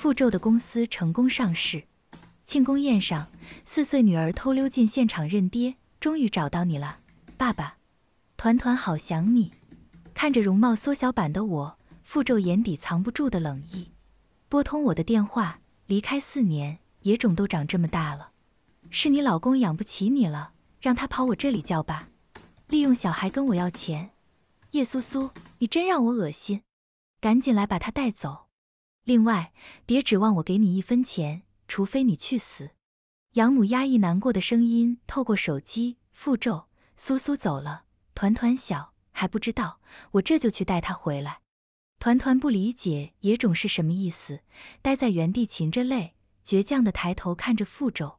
傅咒的公司成功上市，庆功宴上，四岁女儿偷溜进现场认爹，终于找到你了，爸爸。团团好想你，看着容貌缩小版的我，傅咒眼底藏不住的冷意，拨通我的电话。离开四年，野种都长这么大了，是你老公养不起你了，让他跑我这里叫爸，利用小孩跟我要钱。叶苏苏，你真让我恶心，赶紧来把他带走。另外，别指望我给你一分钱，除非你去死。养母压抑难过的声音透过手机，复咒：“苏苏走了，团团小还不知道，我这就去带他回来。团团不理解野种是什么意思，待在原地噙着泪，倔强的抬头看着复咒，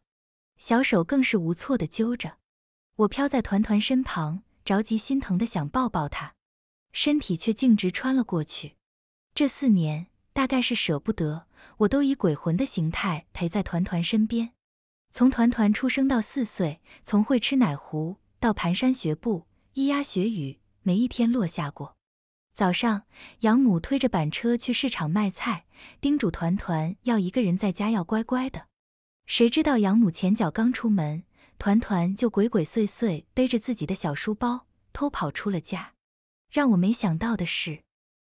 小手更是无措的揪着。我飘在团团身旁，着急心疼的想抱抱他，身体却径直穿了过去。这四年。大概是舍不得，我都以鬼魂的形态陪在团团身边。从团团出生到四岁，从会吃奶糊到蹒跚学步，咿呀学语，没一天落下过。早上，养母推着板车去市场卖菜，叮嘱团团要一个人在家要乖乖的。谁知道养母前脚刚出门，团团就鬼鬼祟祟背着自己的小书包偷跑出了家。让我没想到的是。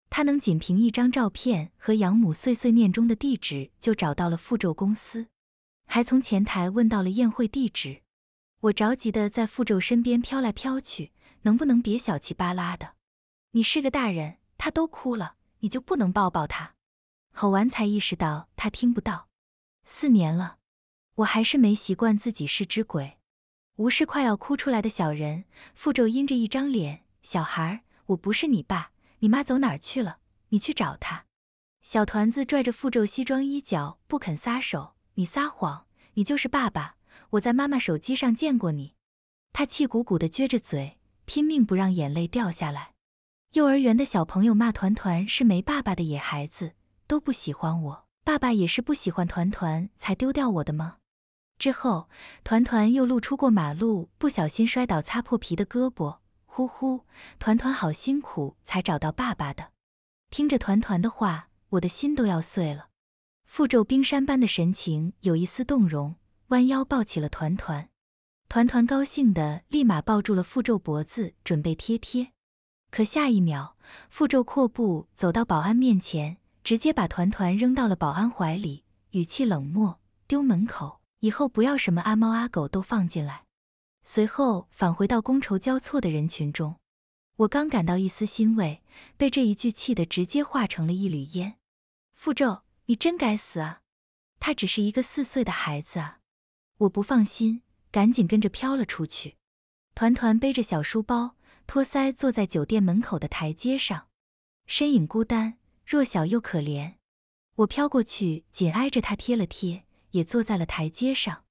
他能仅凭一张照片和养母碎碎念中的地址就找到了符咒公司，还从前台问到了宴会地址。我着急的在符咒身边飘来飘去，能不能别小气巴拉的？你是个大人，他都哭了，你就不能抱抱他？吼完才意识到他听不到。四年了，我还是没习惯自己是只鬼。无视快要哭出来的小人，符咒阴着一张脸：“小孩，我不是你爸。”你妈走哪儿去了？你去找她。小团子拽着傅咒西装衣角不肯撒手。你撒谎，你就是爸爸。我在妈妈手机上见过你。他气鼓鼓地撅着嘴，拼命不让眼泪掉下来。幼儿园的小朋友骂团团是没爸爸的野孩子，都不喜欢我。爸爸也是不喜欢团团才丢掉我的吗？之后，团团又露出过马路不小心摔倒擦破皮的胳膊。呼呼，团团好辛苦才找到爸爸的，听着团团的话，我的心都要碎了。符皱冰山般的神情有一丝动容，弯腰抱起了团团。团团高兴的立马抱住了符皱脖子，准备贴贴。可下一秒，符皱阔步走到保安面前，直接把团团扔到了保安怀里，语气冷漠：“丢门口，以后不要什么阿猫阿狗都放进来。”随后返回到觥筹交错的人群中，我刚感到一丝欣慰，被这一句气得直接化成了一缕烟。傅咒，你真该死啊！他只是一个四岁的孩子啊！我不放心，赶紧跟着飘了出去。团团背着小书包，托腮坐在酒店门口的台阶上，身影孤单、弱小又可怜。我飘过去，紧挨着他贴了贴，也坐在了台阶上。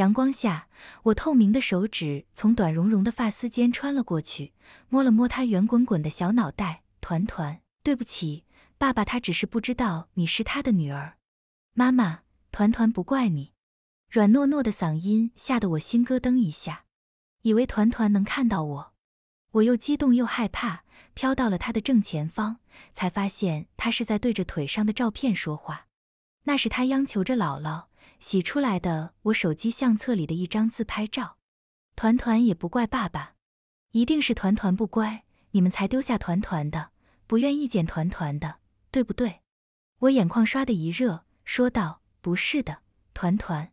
阳光下，我透明的手指从短绒绒的发丝间穿了过去，摸了摸他圆滚滚的小脑袋。团团，对不起，爸爸，他只是不知道你是他的女儿。妈妈，团团不怪你。软糯糯的嗓音吓得我心咯噔一下，以为团团能看到我，我又激动又害怕，飘到了他的正前方，才发现他是在对着腿上的照片说话。那是他央求着姥姥。洗出来的我手机相册里的一张自拍照，团团也不怪爸爸，一定是团团不乖，你们才丢下团团的，不愿意见团团的，对不对？我眼眶刷的一热，说道：“不是的。”团团，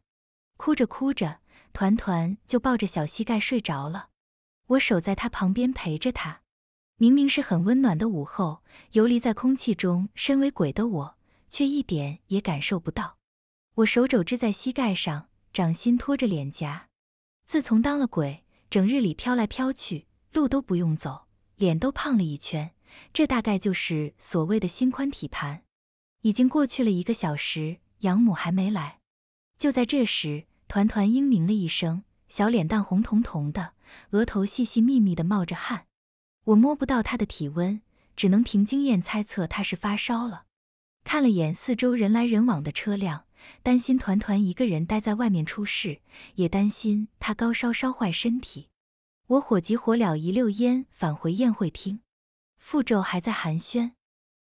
哭着哭着，团团就抱着小膝盖睡着了。我守在他旁边陪着他，明明是很温暖的午后，游离在空气中，身为鬼的我却一点也感受不到。我手肘支在膝盖上，掌心托着脸颊。自从当了鬼，整日里飘来飘去，路都不用走，脸都胖了一圈。这大概就是所谓的心宽体盘。已经过去了一个小时，养母还没来。就在这时，团团嘤咛了一声，小脸蛋红彤彤的，额头细细密密的冒着汗。我摸不到他的体温，只能凭经验猜测他是发烧了。看了眼四周人来人往的车辆。担心团团一个人待在外面出事，也担心他高烧烧坏身体。我火急火燎，一溜烟返回宴会厅。傅咒还在寒暄，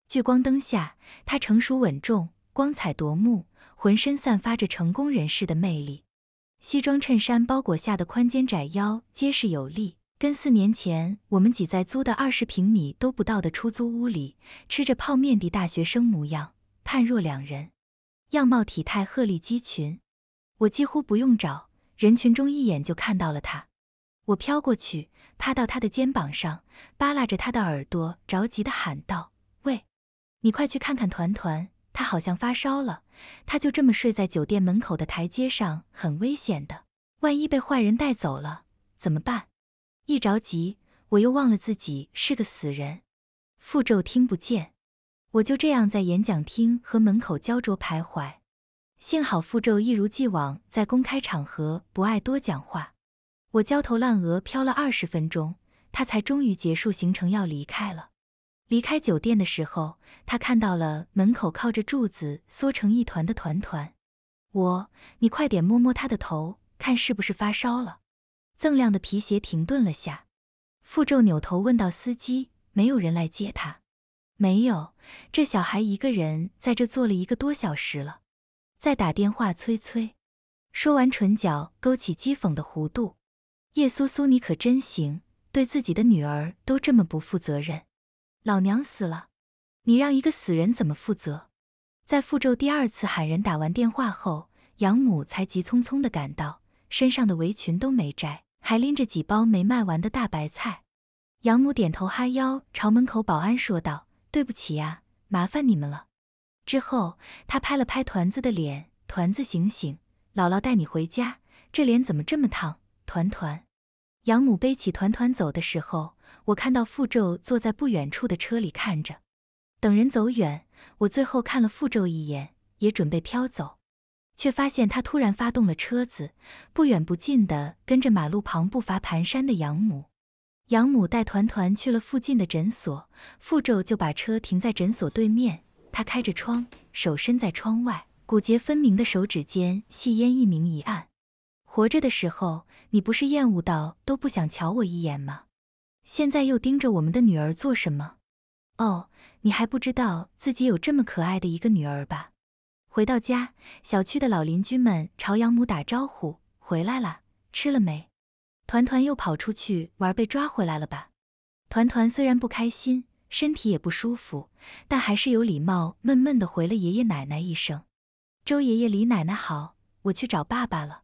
聚光灯下，他成熟稳重，光彩夺目，浑身散发着成功人士的魅力。西装衬衫包裹下的宽肩窄腰，结实有力，跟四年前我们挤在租的二十平米都不到的出租屋里吃着泡面的大学生模样，判若两人。样貌体态鹤立鸡群，我几乎不用找，人群中一眼就看到了他。我飘过去，趴到他的肩膀上，扒拉着他的耳朵，着急地喊道：“喂，你快去看看团团，他好像发烧了。他就这么睡在酒店门口的台阶上，很危险的，万一被坏人带走了怎么办？”一着急，我又忘了自己是个死人，符咒听不见。我就这样在演讲厅和门口焦灼徘徊，幸好傅咒一如既往在公开场合不爱多讲话。我焦头烂额飘了二十分钟，他才终于结束行程要离开了。离开酒店的时候，他看到了门口靠着柱子缩成一团的团团。我，你快点摸摸他的头，看是不是发烧了。锃亮的皮鞋停顿了下，傅咒扭头问道：“司机：“没有人来接他？”没有，这小孩一个人在这坐了一个多小时了，在打电话催催。说完，唇角勾起讥讽的弧度。叶苏苏，你可真行，对自己的女儿都这么不负责任。老娘死了，你让一个死人怎么负责？在傅咒第二次喊人打完电话后，养母才急匆匆的赶到，身上的围裙都没摘，还拎着几包没卖完的大白菜。养母点头哈腰朝门口保安说道。对不起啊，麻烦你们了。之后他拍了拍团子的脸，团子醒醒，姥姥带你回家。这脸怎么这么烫？团团，养母背起团团走的时候，我看到傅咒坐在不远处的车里看着。等人走远，我最后看了傅咒一眼，也准备飘走，却发现他突然发动了车子，不远不近的跟着马路旁步伐蹒跚的养母。养母带团团去了附近的诊所，傅咒就把车停在诊所对面。他开着窗，手伸在窗外，骨节分明的手指间，细烟一明一暗。活着的时候，你不是厌恶到都不想瞧我一眼吗？现在又盯着我们的女儿做什么？哦，你还不知道自己有这么可爱的一个女儿吧？回到家，小区的老邻居们朝养母打招呼：“回来了，吃了没？”团团又跑出去玩，被抓回来了吧？团团虽然不开心，身体也不舒服，但还是有礼貌，闷闷的回了爷爷奶奶一声：“周爷爷、李奶奶好，我去找爸爸了。”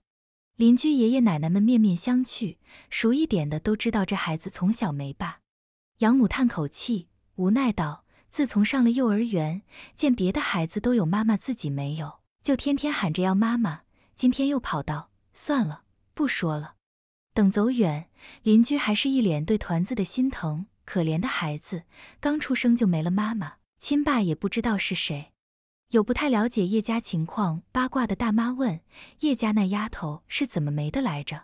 邻居爷爷奶奶们面面相觑，熟一点的都知道这孩子从小没爸，养母叹口气，无奈道：“自从上了幼儿园，见别的孩子都有妈妈，自己没有，就天天喊着要妈妈。今天又跑到，算了，不说了。”等走远，邻居还是一脸对团子的心疼。可怜的孩子，刚出生就没了妈妈，亲爸也不知道是谁。有不太了解叶家情况、八卦的大妈问：“叶家那丫头是怎么没的来着？”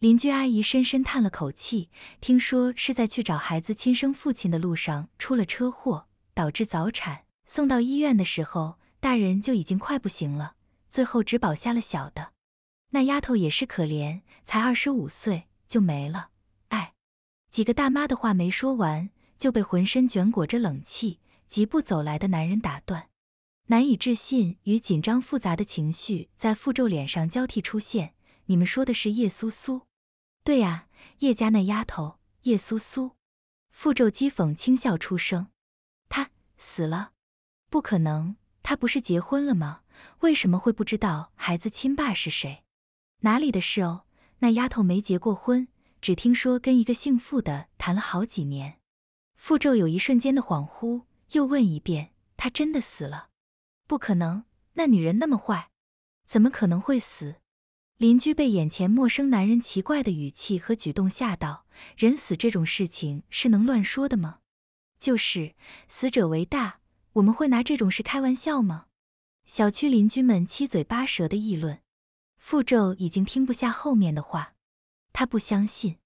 邻居阿姨深深叹了口气，听说是在去找孩子亲生父亲的路上出了车祸，导致早产。送到医院的时候，大人就已经快不行了，最后只保下了小的。那丫头也是可怜，才二十五岁就没了。哎，几个大妈的话没说完，就被浑身卷裹着冷气、疾步走来的男人打断。难以置信与紧张复杂的情绪在傅咒脸上交替出现。你们说的是叶苏苏？对呀，叶家那丫头，叶苏苏。傅咒讥讽轻笑出声：“她死了？不可能，她不是结婚了吗？为什么会不知道孩子亲爸是谁？”哪里的事哦？那丫头没结过婚，只听说跟一个姓傅的谈了好几年。傅咒有一瞬间的恍惚，又问一遍：“她真的死了？不可能！那女人那么坏，怎么可能会死？”邻居被眼前陌生男人奇怪的语气和举动吓到。人死这种事情是能乱说的吗？就是死者为大，我们会拿这种事开玩笑吗？小区邻居们七嘴八舌的议论。傅咒已经听不下后面的话，他不相信。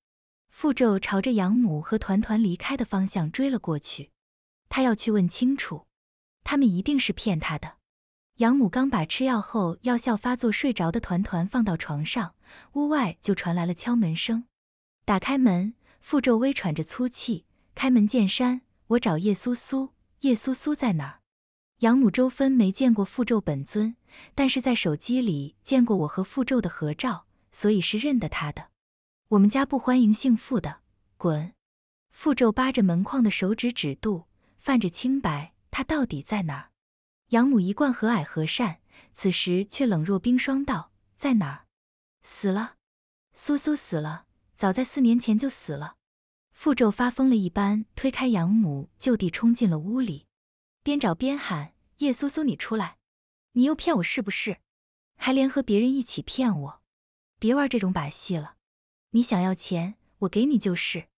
傅咒朝着养母和团团离开的方向追了过去，他要去问清楚，他们一定是骗他的。养母刚把吃药后药效发作睡着的团团放到床上，屋外就传来了敲门声。打开门，傅咒微喘着粗气，开门见山：“我找叶苏苏，叶苏苏在哪儿？”养母周芬没见过傅咒本尊，但是在手机里见过我和傅咒的合照，所以是认得他的。我们家不欢迎姓傅的，滚！傅咒扒着门框的手指指肚泛着清白，他到底在哪儿？养母一贯和蔼和善，此时却冷若冰霜道：“在哪儿？死了？苏苏死了，早在四年前就死了。”傅咒发疯了一般推开养母，就地冲进了屋里。边找边喊：“叶苏苏，你出来！你又骗我是不是？还联合别人一起骗我？别玩这种把戏了！你想要钱，我给你就是。”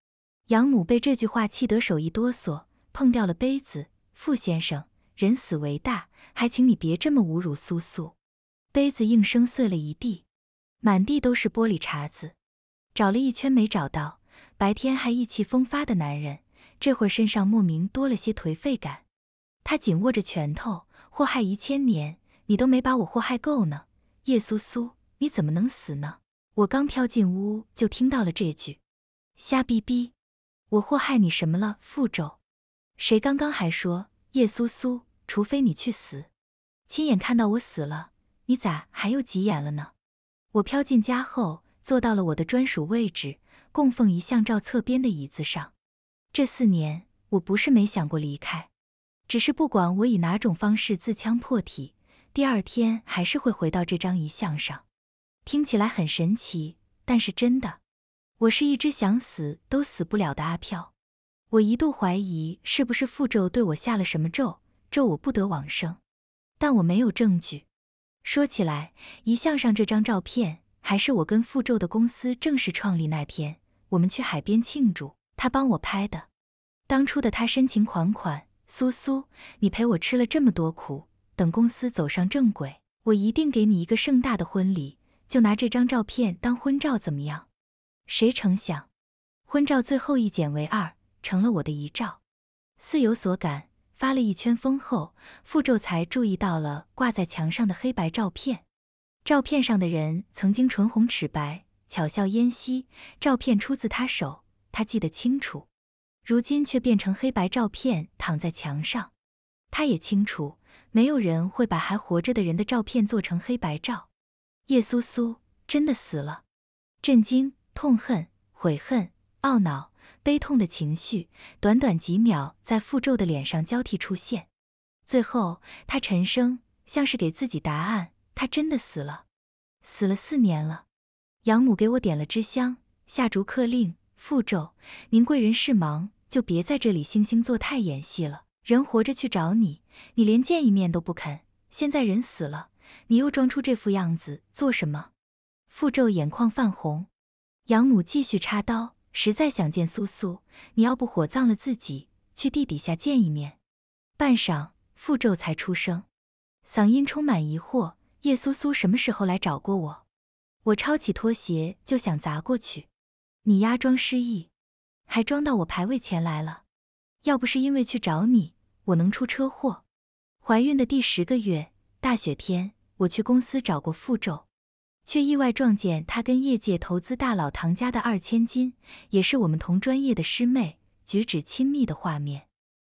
养母被这句话气得手一哆嗦，碰掉了杯子。傅先生，人死为大，还请你别这么侮辱苏苏。杯子应声碎了一地，满地都是玻璃碴子。找了一圈没找到，白天还意气风发的男人，这会儿身上莫名多了些颓废感。他紧握着拳头，祸害一千年，你都没把我祸害够呢，叶苏苏，你怎么能死呢？我刚飘进屋就听到了这句，瞎逼逼，我祸害你什么了？复咒？谁刚刚还说叶苏苏，除非你去死？亲眼看到我死了，你咋还有急眼了呢？我飘进家后，坐到了我的专属位置，供奉一向照侧边的椅子上。这四年，我不是没想过离开。只是不管我以哪种方式自戕破体，第二天还是会回到这张遗像上。听起来很神奇，但是真的，我是一只想死都死不了的阿飘。我一度怀疑是不是傅咒对我下了什么咒，咒我不得往生，但我没有证据。说起来，遗像上这张照片还是我跟傅咒的公司正式创立那天，我们去海边庆祝，他帮我拍的。当初的他深情款款。苏苏，你陪我吃了这么多苦，等公司走上正轨，我一定给你一个盛大的婚礼。就拿这张照片当婚照，怎么样？谁成想，婚照最后一剪为二，成了我的遗照。似有所感，发了一圈疯后，傅咒才注意到了挂在墙上的黑白照片。照片上的人曾经唇红齿白，巧笑嫣兮。照片出自他手，他记得清楚。如今却变成黑白照片，躺在墙上。他也清楚，没有人会把还活着的人的照片做成黑白照。叶苏苏真的死了。震惊、痛恨、悔恨、懊恼、悲痛的情绪，短短几秒，在傅咒的脸上交替出现。最后，他沉声，像是给自己答案：他真的死了，死了四年了。养母给我点了支香，下逐客令。傅咒，您贵人是忙。就别在这里惺惺作态演戏了。人活着去找你，你连见一面都不肯；现在人死了，你又装出这副样子做什么？傅咒眼眶泛红，养母继续插刀。实在想见苏苏，你要不火葬了自己，去地底下见一面。半晌，傅咒才出声，嗓音充满疑惑：“叶苏苏什么时候来找过我？”我抄起拖鞋就想砸过去，“你丫装失忆！”还装到我排位前来了，要不是因为去找你，我能出车祸？怀孕的第十个月，大雪天，我去公司找过傅昼，却意外撞见他跟业界投资大佬唐家的二千金，也是我们同专业的师妹，举止亲密的画面。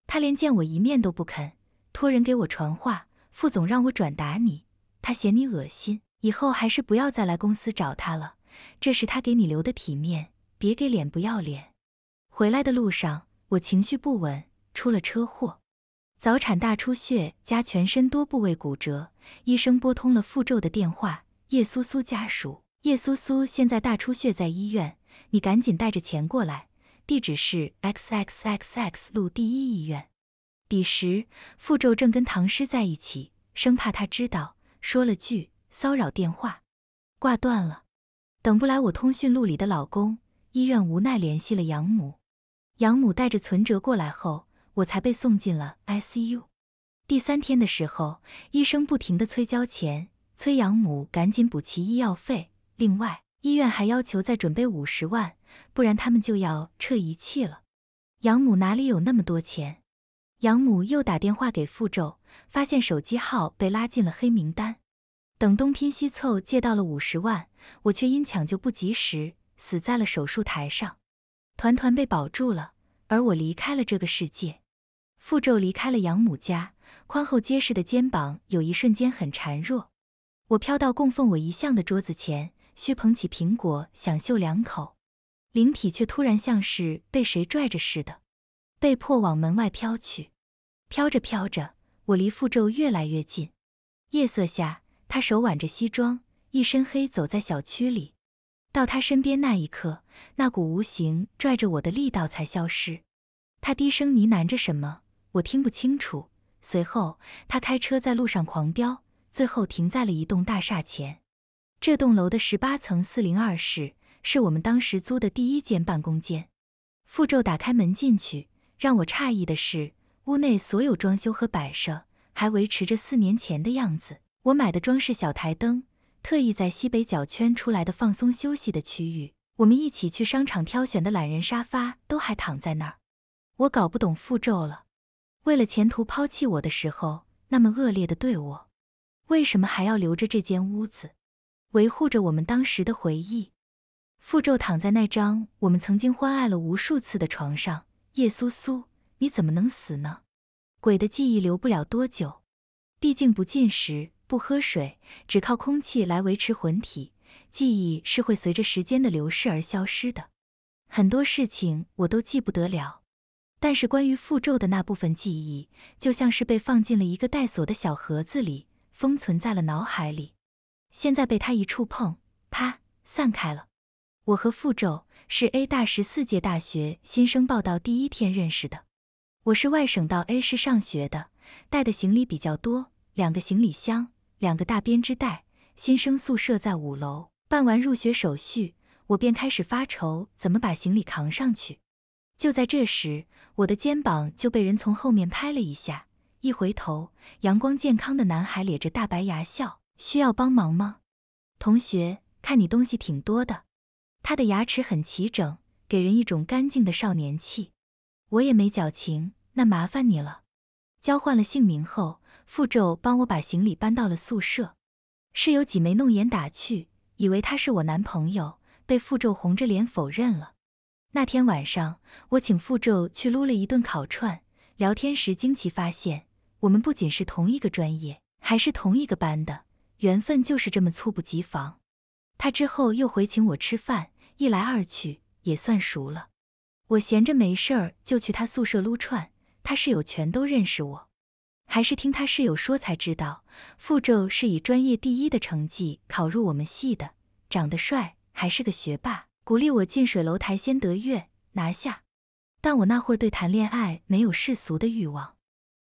他连见我一面都不肯，托人给我传话，傅总让我转达你，他嫌你恶心，以后还是不要再来公司找他了，这是他给你留的体面，别给脸不要脸。回来的路上，我情绪不稳，出了车祸，早产大出血加全身多部位骨折。医生拨通了傅咒的电话：“叶苏苏家属，叶苏苏现在大出血在医院，你赶紧带着钱过来，地址是 x x x x 路第一医院。”彼时，傅咒正跟唐诗在一起，生怕他知道，说了句骚扰电话，挂断了。等不来我通讯录里的老公，医院无奈联系了养母。养母带着存折过来后，我才被送进了 ICU。第三天的时候，医生不停地催交钱，催养母赶紧补齐医药费。另外，医院还要求再准备五十万，不然他们就要撤仪器了。养母哪里有那么多钱？养母又打电话给傅咒，发现手机号被拉进了黑名单。等东拼西凑借到了五十万，我却因抢救不及时死在了手术台上。团团被保住了，而我离开了这个世界。傅咒离开了养母家，宽厚结实的肩膀有一瞬间很孱弱。我飘到供奉我遗像的桌子前，虚捧起苹果想嗅两口，灵体却突然像是被谁拽着似的，被迫往门外飘去。飘着飘着，我离傅咒越来越近。夜色下，他手挽着西装，一身黑走在小区里。到他身边那一刻，那股无形拽着我的力道才消失。他低声呢喃着什么，我听不清楚。随后，他开车在路上狂飙，最后停在了一栋大厦前。这栋楼的十八层四零二室是我们当时租的第一间办公间。傅咒打开门进去，让我诧异的是，屋内所有装修和摆设还维持着四年前的样子。我买的装饰小台灯。特意在西北角圈出来的放松休息的区域，我们一起去商场挑选的懒人沙发都还躺在那儿。我搞不懂符咒了，为了前途抛弃我的时候那么恶劣的对我，为什么还要留着这间屋子，维护着我们当时的回忆？符咒躺在那张我们曾经欢爱了无数次的床上，叶苏苏，你怎么能死呢？鬼的记忆留不了多久，毕竟不进食。不喝水，只靠空气来维持魂体。记忆是会随着时间的流逝而消失的，很多事情我都记不得了。但是关于符咒的那部分记忆，就像是被放进了一个带锁的小盒子里，封存在了脑海里。现在被他一触碰，啪，散开了。我和符咒是 A 大十四届大学新生报道第一天认识的。我是外省到 A 市上学的，带的行李比较多，两个行李箱。两个大编织袋，新生宿舍在五楼。办完入学手续，我便开始发愁怎么把行李扛上去。就在这时，我的肩膀就被人从后面拍了一下。一回头，阳光健康的男孩咧着大白牙笑：“需要帮忙吗，同学？看你东西挺多的。”他的牙齿很齐整，给人一种干净的少年气。我也没矫情，那麻烦你了。交换了姓名后。傅咒帮我把行李搬到了宿舍，室友挤眉弄眼打趣，以为他是我男朋友，被傅咒红着脸否认了。那天晚上，我请傅咒去撸了一顿烤串，聊天时惊奇发现，我们不仅是同一个专业，还是同一个班的，缘分就是这么猝不及防。他之后又回请我吃饭，一来二去也算熟了。我闲着没事儿就去他宿舍撸串，他室友全都认识我。还是听他室友说才知道，傅咒是以专业第一的成绩考入我们系的，长得帅，还是个学霸。鼓励我近水楼台先得月，拿下。但我那会儿对谈恋爱没有世俗的欲望。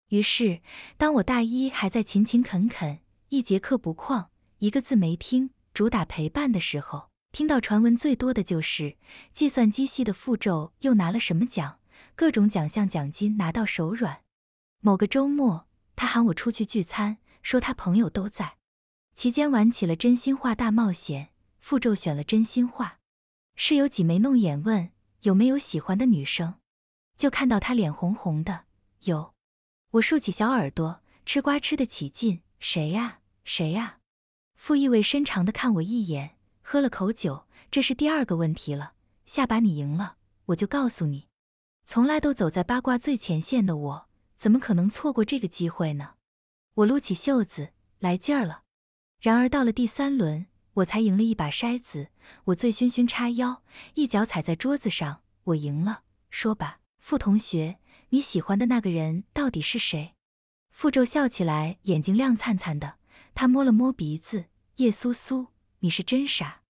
于是，当我大一还在勤勤恳恳，一节课不旷，一个字没听，主打陪伴的时候，听到传闻最多的就是计算机系的傅咒又拿了什么奖，各种奖项奖金拿到手软。某个周末。他喊我出去聚餐，说他朋友都在。期间玩起了真心话大冒险，傅咒选了真心话。室友挤眉弄眼问有没有喜欢的女生，就看到他脸红红的。有。我竖起小耳朵，吃瓜吃得起劲。谁呀？谁呀？傅意味深长地看我一眼，喝了口酒。这是第二个问题了，下把你赢了，我就告诉你。从来都走在八卦最前线的我。怎么可能错过这个机会呢？我撸起袖子来劲儿了。然而到了第三轮，我才赢了一把筛子。我醉醺醺，叉腰，一脚踩在桌子上。我赢了。说吧，傅同学，你喜欢的那个人到底是谁？傅宙笑起来，眼睛亮灿灿的。他摸了摸鼻子。叶苏苏，你是真傻。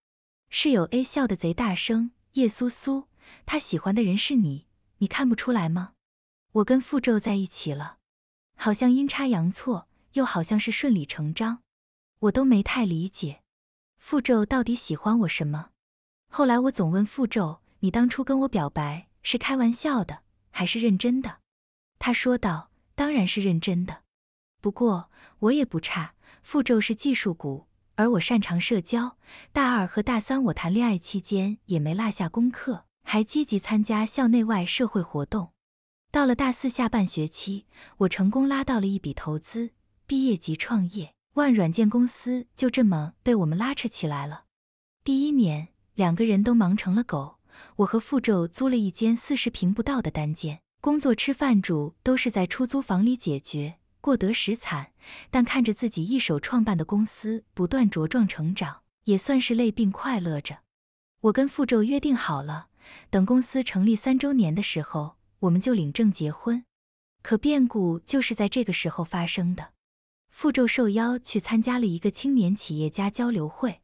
室友 A 笑得贼大声。叶苏苏，他喜欢的人是你，你看不出来吗？我跟傅咒在一起了，好像阴差阳错，又好像是顺理成章，我都没太理解，傅咒到底喜欢我什么？后来我总问傅咒：“你当初跟我表白是开玩笑的，还是认真的？”他说道：“当然是认真的。不过我也不差，傅咒是技术股，而我擅长社交。大二和大三我谈恋爱期间也没落下功课，还积极参加校内外社会活动。”到了大四下半学期，我成功拉到了一笔投资，毕业即创业，万软件公司就这么被我们拉扯起来了。第一年，两个人都忙成了狗。我和傅宙租了一间四十平不到的单间，工作、吃饭、住都是在出租房里解决，过得实惨。但看着自己一手创办的公司不断茁壮成长，也算是累并快乐着。我跟傅宙约定好了，等公司成立三周年的时候。我们就领证结婚，可变故就是在这个时候发生的。傅咒受邀去参加了一个青年企业家交流会，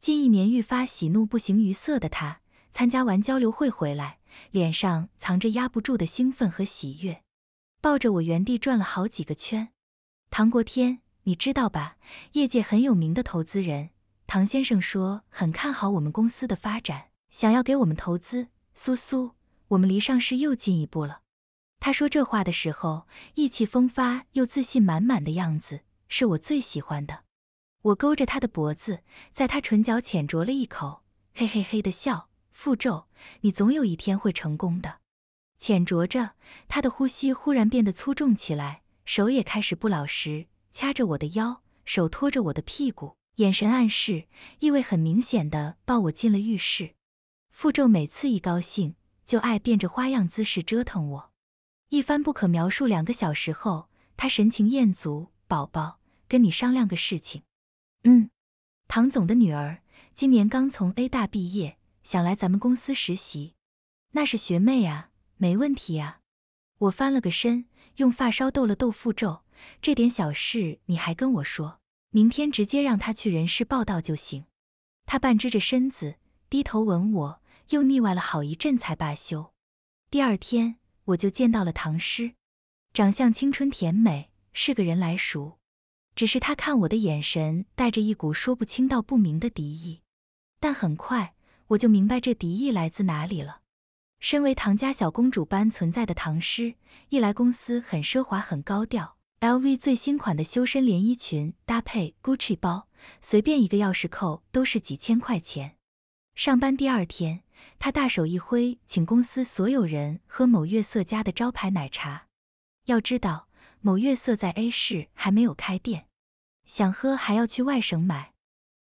近一年愈发喜怒不形于色的他，参加完交流会回来，脸上藏着压不住的兴奋和喜悦，抱着我原地转了好几个圈。唐国天，你知道吧？业界很有名的投资人唐先生说，很看好我们公司的发展，想要给我们投资。苏苏。我们离上市又进一步了，他说这话的时候，意气风发又自信满满的样子是我最喜欢的。我勾着他的脖子，在他唇角浅啄了一口，嘿嘿嘿的笑。傅咒，你总有一天会成功的。浅啄着，他的呼吸忽然变得粗重起来，手也开始不老实，掐着我的腰，手托着我的屁股，眼神暗示意味很明显的抱我进了浴室。傅咒每次一高兴。就爱变着花样姿势折腾我，一番不可描述两个小时后，他神情餍足，宝宝，跟你商量个事情。嗯，唐总的女儿今年刚从 A 大毕业，想来咱们公司实习，那是学妹啊，没问题啊。我翻了个身，用发梢逗了逗符咒，这点小事你还跟我说，明天直接让她去人事报道就行。他半支着身子，低头吻我。又腻歪了好一阵才罢休。第二天，我就见到了唐诗，长相青春甜美，是个人来熟。只是她看我的眼神带着一股说不清道不明的敌意。但很快我就明白这敌意来自哪里了。身为唐家小公主般存在的唐诗，一来公司很奢华很高调，LV 最新款的修身连衣裙搭配 Gucci 包，随便一个钥匙扣都是几千块钱。上班第二天。他大手一挥，请公司所有人喝某月色家的招牌奶茶。要知道，某月色在 A 市还没有开店，想喝还要去外省买。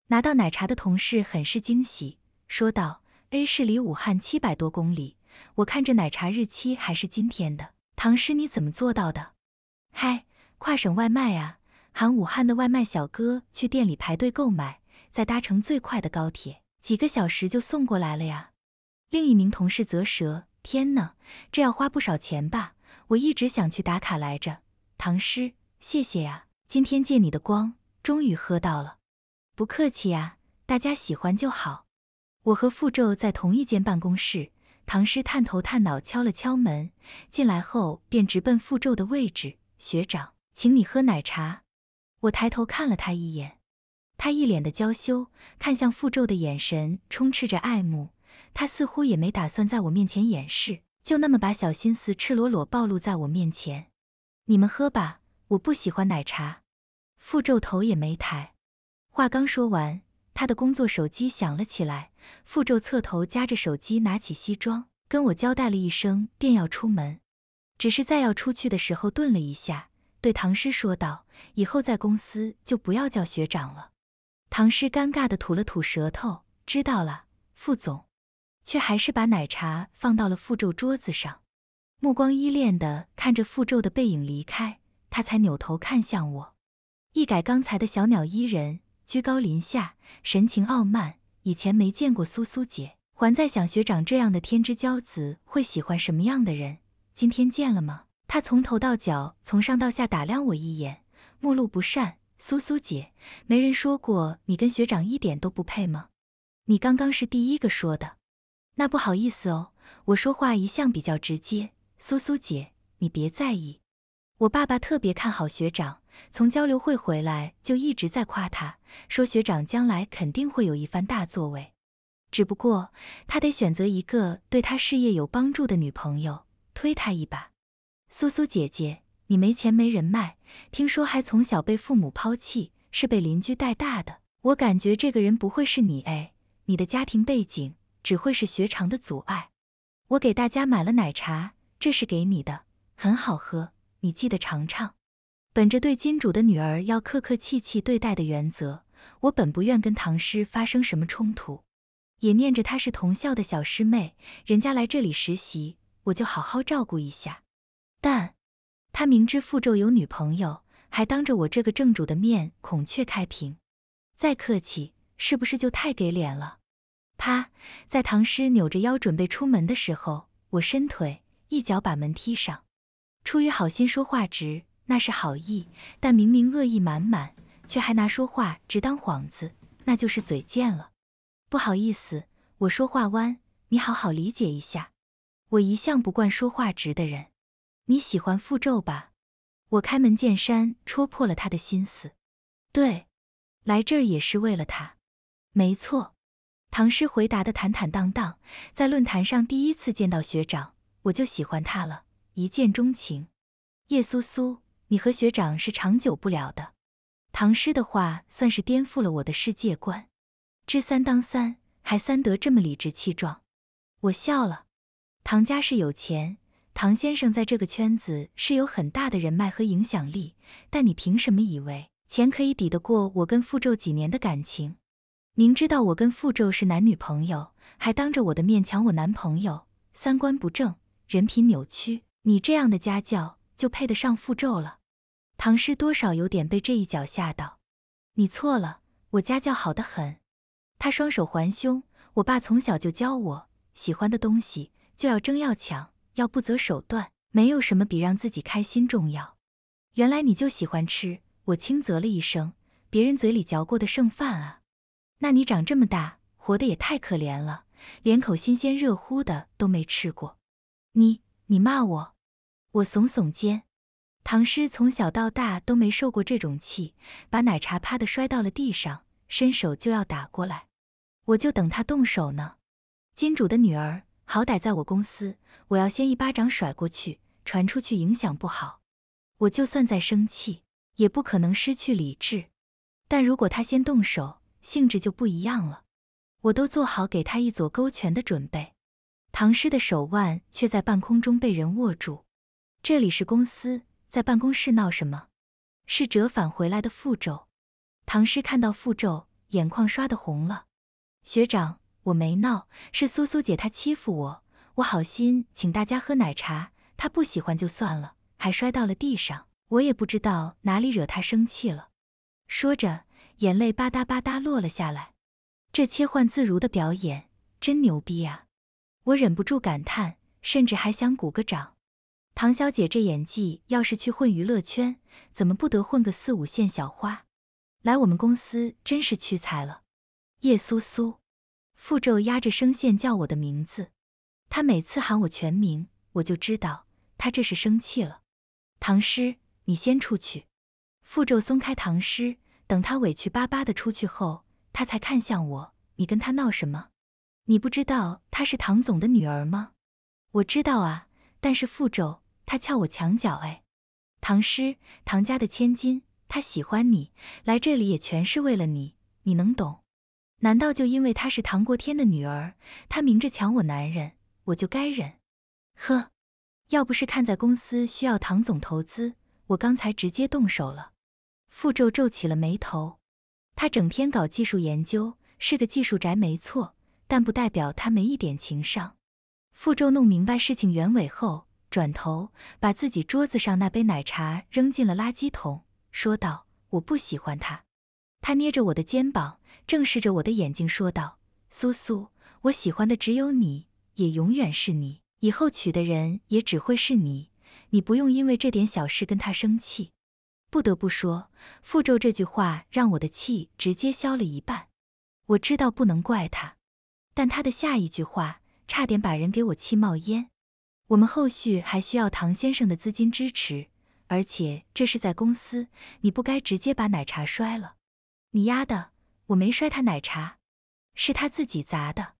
拿到奶茶的同事很是惊喜，说道：“A 市离武汉七百多公里，我看这奶茶日期还是今天的。唐诗，你怎么做到的？”“嗨，跨省外卖啊！喊武汉的外卖小哥去店里排队购买，再搭乘最快的高铁，几个小时就送过来了呀。”另一名同事则舌：“天呐，这要花不少钱吧？我一直想去打卡来着。”唐诗，谢谢呀，今天借你的光，终于喝到了。不客气呀，大家喜欢就好。我和傅咒在同一间办公室，唐诗探头探脑敲了敲门，进来后便直奔傅咒的位置。学长，请你喝奶茶。我抬头看了他一眼，他一脸的娇羞，看向傅咒的眼神充斥着爱慕。他似乎也没打算在我面前掩饰，就那么把小心思赤裸裸暴露在我面前。你们喝吧，我不喜欢奶茶。傅咒头也没抬，话刚说完，他的工作手机响了起来。傅咒侧头夹着手机，拿起西装，跟我交代了一声，便要出门。只是在要出去的时候顿了一下，对唐诗说道：“以后在公司就不要叫学长了。”唐诗尴尬的吐了吐舌头，知道了，傅总。却还是把奶茶放到了符咒桌子上，目光依恋的看着符咒的背影离开，他才扭头看向我，一改刚才的小鸟依人，居高临下，神情傲慢。以前没见过苏苏姐，还在想学长这样的天之骄子会喜欢什么样的人？今天见了吗？他从头到脚，从上到下打量我一眼，目露不善。苏苏姐，没人说过你跟学长一点都不配吗？你刚刚是第一个说的。那不好意思哦，我说话一向比较直接，苏苏姐，你别在意。我爸爸特别看好学长，从交流会回来就一直在夸他，说学长将来肯定会有一番大作为。只不过他得选择一个对他事业有帮助的女朋友，推他一把。苏苏姐姐，你没钱没人脉，听说还从小被父母抛弃，是被邻居带大的。我感觉这个人不会是你哎，你的家庭背景。只会是学长的阻碍。我给大家买了奶茶，这是给你的，很好喝，你记得尝尝。本着对金主的女儿要客客气气对待的原则，我本不愿跟唐诗发生什么冲突，也念着她是同校的小师妹，人家来这里实习，我就好好照顾一下。但他明知傅咒有女朋友，还当着我这个正主的面孔雀开屏，再客气是不是就太给脸了？他在唐诗扭着腰准备出门的时候，我伸腿一脚把门踢上。出于好心说话直，那是好意，但明明恶意满满，却还拿说话直当幌子，那就是嘴贱了。不好意思，我说话弯，你好好理解一下。我一向不惯说话直的人。你喜欢符咒吧？我开门见山戳破了他的心思。对，来这儿也是为了他。没错。唐诗回答的坦坦荡荡，在论坛上第一次见到学长，我就喜欢他了，一见钟情。叶苏苏，你和学长是长久不了的。唐诗的话算是颠覆了我的世界观，知三当三还三得这么理直气壮，我笑了。唐家是有钱，唐先生在这个圈子是有很大的人脉和影响力，但你凭什么以为钱可以抵得过我跟傅咒几年的感情？明知道我跟傅咒是男女朋友，还当着我的面抢我男朋友，三观不正，人品扭曲，你这样的家教就配得上傅咒了。唐诗多少有点被这一脚吓到。你错了，我家教好得很。他双手环胸，我爸从小就教我，喜欢的东西就要争要抢，要不择手段，没有什么比让自己开心重要。原来你就喜欢吃。我轻啧了一声，别人嘴里嚼过的剩饭啊。那你长这么大，活的也太可怜了，连口新鲜热乎的都没吃过。你你骂我？我耸耸肩。唐诗从小到大都没受过这种气，把奶茶啪的摔到了地上，伸手就要打过来。我就等他动手呢。金主的女儿，好歹在我公司，我要先一巴掌甩过去，传出去影响不好。我就算再生气，也不可能失去理智。但如果他先动手，性质就不一样了，我都做好给他一左勾拳的准备，唐诗的手腕却在半空中被人握住。这里是公司在办公室闹什么？是折返回来的符咒？唐诗看到符咒，眼眶刷的红了。学长，我没闹，是苏苏姐她欺负我。我好心请大家喝奶茶，她不喜欢就算了，还摔到了地上。我也不知道哪里惹她生气了。说着。眼泪吧嗒吧嗒落了下来，这切换自如的表演真牛逼啊！我忍不住感叹，甚至还想鼓个掌。唐小姐这演技，要是去混娱乐圈，怎么不得混个四五线小花？来我们公司真是屈才了。叶苏苏，傅咒压着声线叫我的名字，他每次喊我全名，我就知道他这是生气了。唐诗，你先出去。傅咒松开唐诗。等他委屈巴巴的出去后，他才看向我：“你跟他闹什么？你不知道她是唐总的女儿吗？”“我知道啊，但是傅周他撬我墙角哎。”“唐诗，唐家的千金，他喜欢你，来这里也全是为了你，你能懂？难道就因为她是唐国天的女儿，他明着抢我男人，我就该忍？呵，要不是看在公司需要唐总投资，我刚才直接动手了。”傅咒皱起了眉头，他整天搞技术研究，是个技术宅，没错，但不代表他没一点情商。傅咒弄明白事情原委后，转头把自己桌子上那杯奶茶扔进了垃圾桶，说道：“我不喜欢他。”他捏着我的肩膀，正视着我的眼睛，说道：“苏苏，我喜欢的只有你，也永远是你，以后娶的人也只会是你。你不用因为这点小事跟他生气。”不得不说，傅咒这句话让我的气直接消了一半。我知道不能怪他，但他的下一句话差点把人给我气冒烟。我们后续还需要唐先生的资金支持，而且这是在公司，你不该直接把奶茶摔了。你丫的，我没摔他奶茶，是他自己砸的。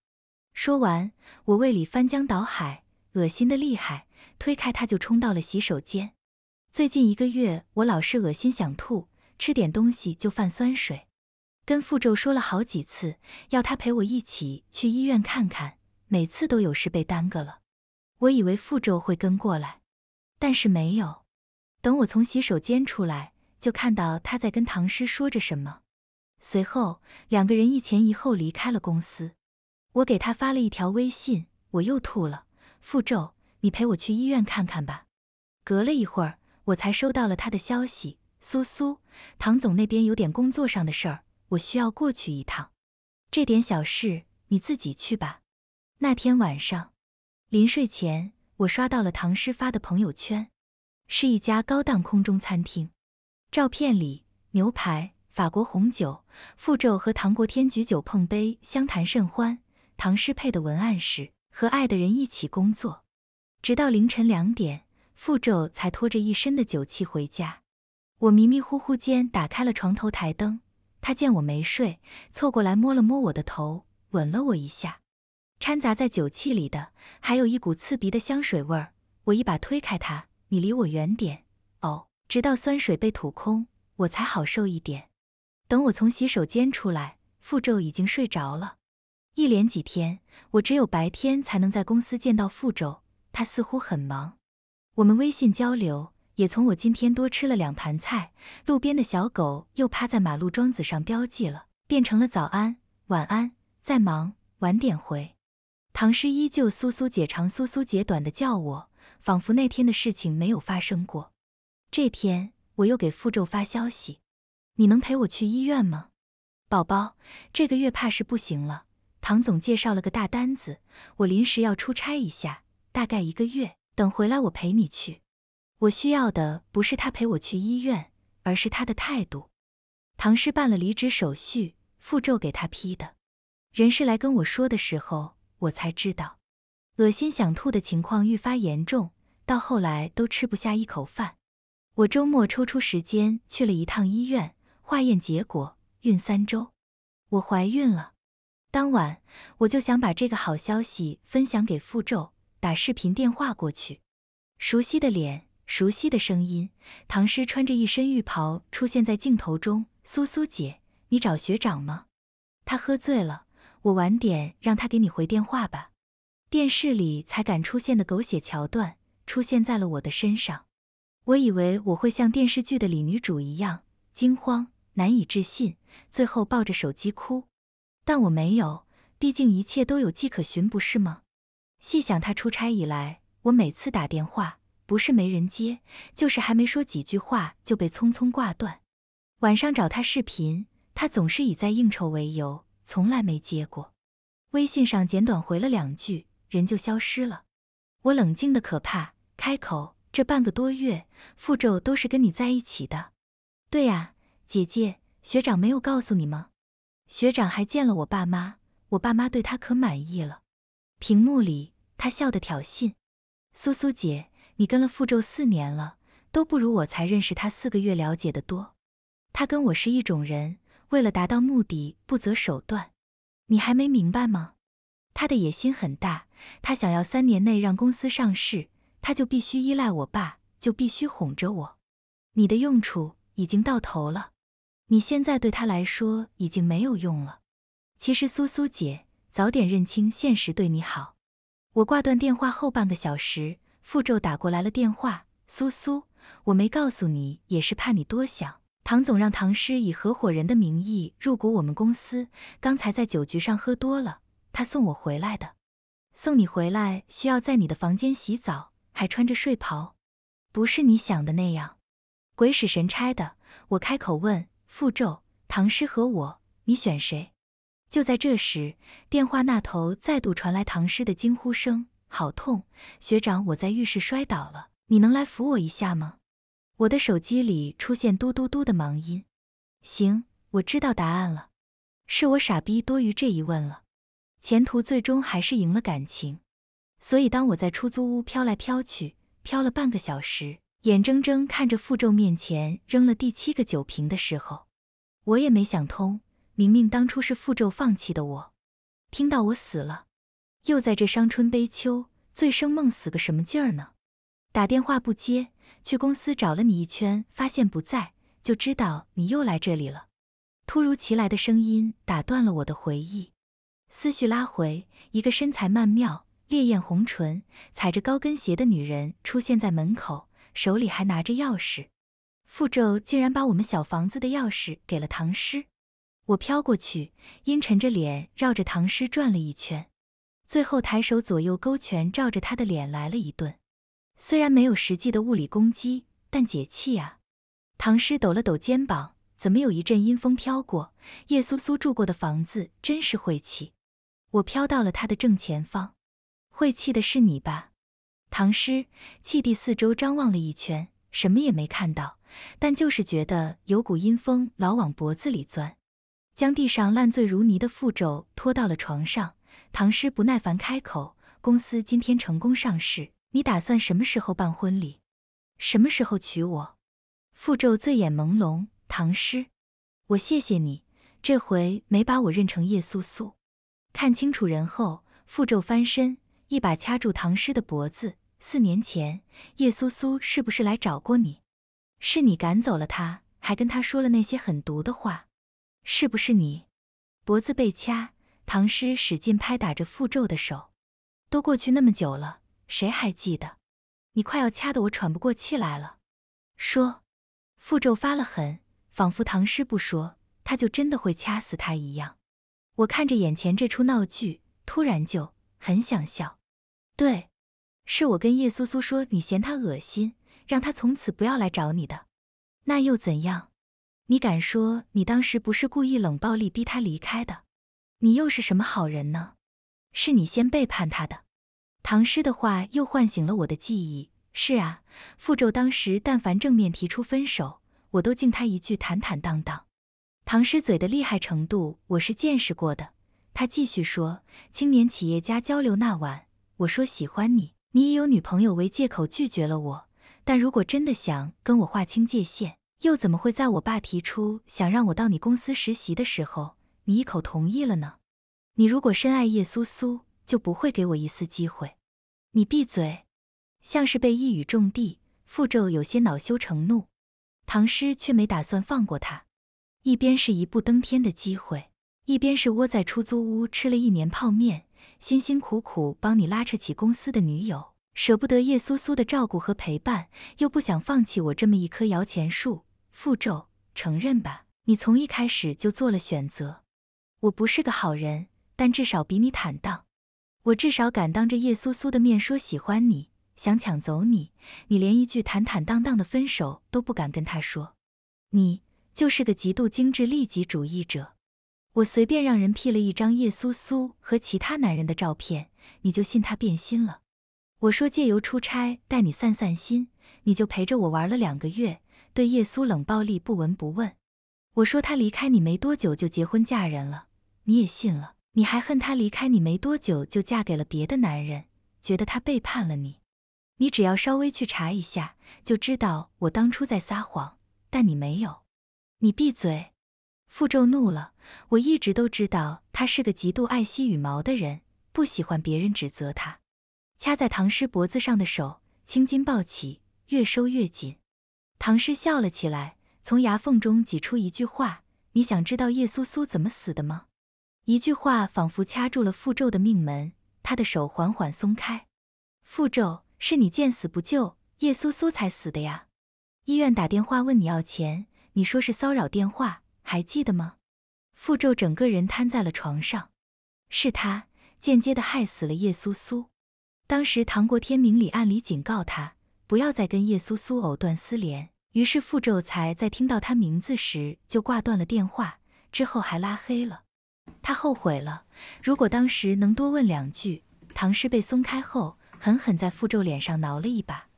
说完，我胃里翻江倒海，恶心的厉害，推开他就冲到了洗手间。最近一个月，我老是恶心，想吐，吃点东西就犯酸水。跟傅咒说了好几次，要他陪我一起去医院看看，每次都有事被耽搁了。我以为傅咒会跟过来，但是没有。等我从洗手间出来，就看到他在跟唐诗说着什么。随后，两个人一前一后离开了公司。我给他发了一条微信：“我又吐了，傅咒，你陪我去医院看看吧。”隔了一会儿。我才收到了他的消息。苏苏，唐总那边有点工作上的事儿，我需要过去一趟。这点小事你自己去吧。那天晚上，临睡前，我刷到了唐诗发的朋友圈，是一家高档空中餐厅。照片里，牛排、法国红酒，傅咒和唐国天举酒碰杯，相谈甚欢。唐诗配的文案是：“和爱的人一起工作，直到凌晨两点。”傅咒才拖着一身的酒气回家，我迷迷糊糊间打开了床头台灯，他见我没睡，凑过来摸了摸我的头，吻了我一下，掺杂在酒气里的还有一股刺鼻的香水味儿。我一把推开他：“你离我远点！”哦，直到酸水被吐空，我才好受一点。等我从洗手间出来，傅咒已经睡着了。一连几天，我只有白天才能在公司见到傅咒，他似乎很忙。我们微信交流也从我今天多吃了两盘菜，路边的小狗又趴在马路桩子上标记了，变成了早安、晚安，在忙，晚点回。唐诗依旧苏苏解长、苏苏解短的叫我，仿佛那天的事情没有发生过。这天我又给傅咒发消息：“你能陪我去医院吗？宝宝，这个月怕是不行了。唐总介绍了个大单子，我临时要出差一下，大概一个月。”等回来，我陪你去。我需要的不是他陪我去医院，而是他的态度。唐诗办了离职手续，傅咒给他批的。人事来跟我说的时候，我才知道，恶心想吐的情况愈发严重，到后来都吃不下一口饭。我周末抽出时间去了一趟医院，化验结果，孕三周，我怀孕了。当晚我就想把这个好消息分享给傅咒。打视频电话过去，熟悉的脸，熟悉的声音。唐诗穿着一身浴袍出现在镜头中。苏苏姐，你找学长吗？他喝醉了，我晚点让他给你回电话吧。电视里才敢出现的狗血桥段，出现在了我的身上。我以为我会像电视剧的李女主一样惊慌、难以置信，最后抱着手机哭。但我没有，毕竟一切都有迹可循，不是吗？细想，他出差以来，我每次打电话不是没人接，就是还没说几句话就被匆匆挂断。晚上找他视频，他总是以在应酬为由，从来没接过。微信上简短回了两句，人就消失了。我冷静的可怕，开口：“这半个多月，傅咒都是跟你在一起的。”“对呀，姐姐，学长没有告诉你吗？学长还见了我爸妈，我爸妈对他可满意了。”屏幕里。他笑得挑衅：“苏苏姐，你跟了傅咒四年了，都不如我才认识他四个月了解的多。他跟我是一种人，为了达到目的不择手段。你还没明白吗？他的野心很大，他想要三年内让公司上市，他就必须依赖我爸，就必须哄着我。你的用处已经到头了，你现在对他来说已经没有用了。其实，苏苏姐，早点认清现实对你好。”我挂断电话后半个小时，傅咒打过来了电话。苏苏，我没告诉你，也是怕你多想。唐总让唐诗以合伙人的名义入股我们公司。刚才在酒局上喝多了，他送我回来的。送你回来需要在你的房间洗澡，还穿着睡袍，不是你想的那样。鬼使神差的，我开口问傅咒：唐诗和我，你选谁？就在这时，电话那头再度传来唐诗的惊呼声：“好痛，学长，我在浴室摔倒了，你能来扶我一下吗？”我的手机里出现嘟嘟嘟的忙音。行，我知道答案了，是我傻逼多余这一问了。前途最终还是赢了感情，所以当我在出租屋飘来飘去，飘了半个小时，眼睁睁看着符咒面前扔了第七个酒瓶的时候，我也没想通。明明当初是傅咒放弃的我，听到我死了，又在这伤春悲秋、醉生梦死个什么劲儿呢？打电话不接，去公司找了你一圈，发现不在，就知道你又来这里了。突如其来的声音打断了我的回忆，思绪拉回，一个身材曼妙、烈焰红唇、踩着高跟鞋的女人出现在门口，手里还拿着钥匙。傅咒竟然把我们小房子的钥匙给了唐诗。我飘过去，阴沉着脸绕着唐诗转了一圈，最后抬手左右勾拳，照着他的脸来了一顿。虽然没有实际的物理攻击，但解气啊！唐诗抖了抖肩膀，怎么有一阵阴风飘过？叶苏苏住过的房子真是晦气。我飘到了他的正前方，晦气的是你吧？唐诗气地四周张望了一圈，什么也没看到，但就是觉得有股阴风老往脖子里钻。将地上烂醉如泥的傅咒拖到了床上，唐诗不耐烦开口：“公司今天成功上市，你打算什么时候办婚礼？什么时候娶我？”傅咒醉眼朦胧，唐诗：“我谢谢你，这回没把我认成叶苏苏。”看清楚人后，傅咒翻身，一把掐住唐诗的脖子：“四年前，叶苏苏是不是来找过你？是你赶走了他，还跟他说了那些狠毒的话。”是不是你？脖子被掐，唐诗使劲拍打着傅咒的手。都过去那么久了，谁还记得？你快要掐得我喘不过气来了。说，傅咒发了狠，仿佛唐诗不说，他就真的会掐死他一样。我看着眼前这出闹剧，突然就很想笑。对，是我跟叶苏苏说你嫌他恶心，让他从此不要来找你的。那又怎样？你敢说你当时不是故意冷暴力逼他离开的？你又是什么好人呢？是你先背叛他的。唐诗的话又唤醒了我的记忆。是啊，傅咒当时但凡正面提出分手，我都敬他一句坦坦荡荡。唐诗嘴的厉害程度我是见识过的。他继续说，青年企业家交流那晚，我说喜欢你，你以有女朋友为借口拒绝了我。但如果真的想跟我划清界限。又怎么会在我爸提出想让我到你公司实习的时候，你一口同意了呢？你如果深爱叶苏苏，就不会给我一丝机会。你闭嘴！像是被一语中的，傅咒有些恼羞成怒。唐诗却没打算放过他。一边是一步登天的机会，一边是窝在出租屋吃了一年泡面，辛辛苦苦帮你拉扯起公司的女友，舍不得叶苏苏的照顾和陪伴，又不想放弃我这么一棵摇钱树。负咒，承认吧，你从一开始就做了选择。我不是个好人，但至少比你坦荡。我至少敢当着叶苏苏的面说喜欢你，想抢走你。你连一句坦坦荡荡的分手都不敢跟他说。你就是个极度精致利己主义者。我随便让人 P 了一张叶苏苏和其他男人的照片，你就信他变心了。我说借由出差带你散散心，你就陪着我玩了两个月。对耶稣冷暴力不闻不问，我说他离开你没多久就结婚嫁人了，你也信了？你还恨他离开你没多久就嫁给了别的男人，觉得他背叛了你？你只要稍微去查一下，就知道我当初在撒谎。但你没有，你闭嘴！傅咒怒了，我一直都知道他是个极度爱惜羽毛的人，不喜欢别人指责他。掐在唐诗脖子上的手，青筋暴起，越收越紧。唐诗笑了起来，从牙缝中挤出一句话：“你想知道叶苏苏怎么死的吗？”一句话仿佛掐住了傅咒的命门，他的手缓缓松开。傅咒是你见死不救，叶苏苏才死的呀。医院打电话问你要钱，你说是骚扰电话，还记得吗？傅咒整个人瘫在了床上，是他间接的害死了叶苏苏。当时唐国天明里暗里警告他，不要再跟叶苏苏藕断丝连。于是傅咒才在听到他名字时就挂断了电话，之后还拉黑了。他后悔了，如果当时能多问两句。唐诗被松开后，狠狠在傅咒脸上挠了一把。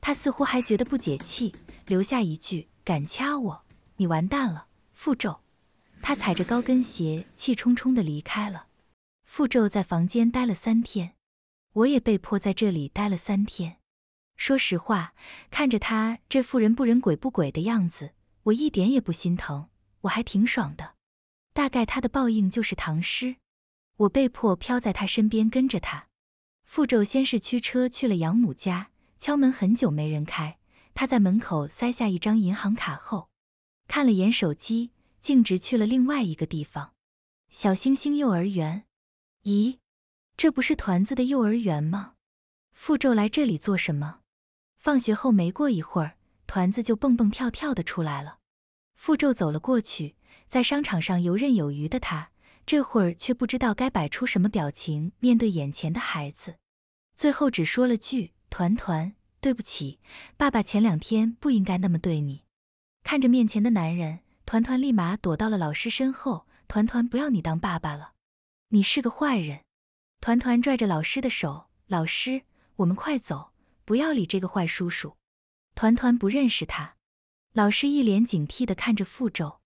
他似乎还觉得不解气，留下一句：“敢掐我，你完蛋了。”傅咒。他踩着高跟鞋，气冲冲地离开了。傅咒在房间待了三天，我也被迫在这里待了三天。说实话，看着他这妇人不人鬼不鬼的样子，我一点也不心疼，我还挺爽的。大概他的报应就是唐诗，我被迫飘在他身边跟着他。傅咒先是驱车去了养母家，敲门很久没人开，他在门口塞下一张银行卡后，看了眼手机，径直去了另外一个地方——小星星幼儿园。咦，这不是团子的幼儿园吗？傅咒来这里做什么？放学后没过一会儿，团子就蹦蹦跳跳的出来了。傅咒走了过去，在商场上游刃有余的他，这会儿却不知道该摆出什么表情面对眼前的孩子。最后只说了句：“团团，对不起，爸爸前两天不应该那么对你。”看着面前的男人，团团立马躲到了老师身后。团团不要你当爸爸了，你是个坏人。团团拽着老师的手：“老师，我们快走。”不要理这个坏叔叔，团团不认识他。老师一脸警惕的看着傅咒，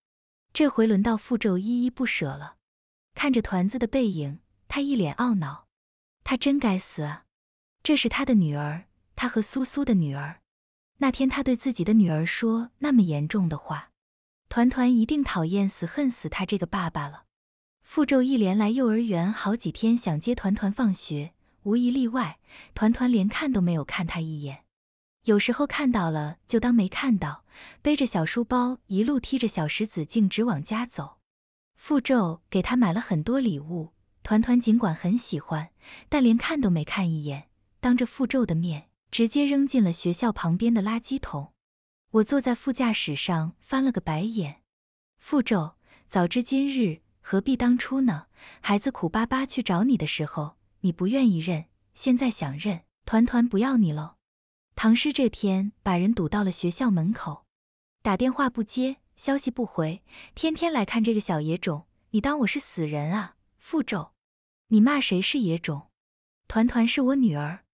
这回轮到傅咒依依不舍了。看着团子的背影，他一脸懊恼。他真该死啊！这是他的女儿，他和苏苏的女儿。那天他对自己的女儿说那么严重的话，团团一定讨厌死、恨死他这个爸爸了。傅咒一连来幼儿园好几天，想接团团放学。无一例外，团团连看都没有看他一眼。有时候看到了，就当没看到，背着小书包，一路踢着小石子，径直往家走。傅咒给他买了很多礼物，团团尽管很喜欢，但连看都没看一眼，当着傅咒的面，直接扔进了学校旁边的垃圾桶。我坐在副驾驶上，翻了个白眼。傅咒，早知今日，何必当初呢？孩子苦巴巴去找你的时候。你不愿意认，现在想认，团团不要你喽。唐诗这天把人堵到了学校门口，打电话不接，消息不回，天天来看这个小野种，你当我是死人啊？复咒，你骂谁是野种？团团是我女儿，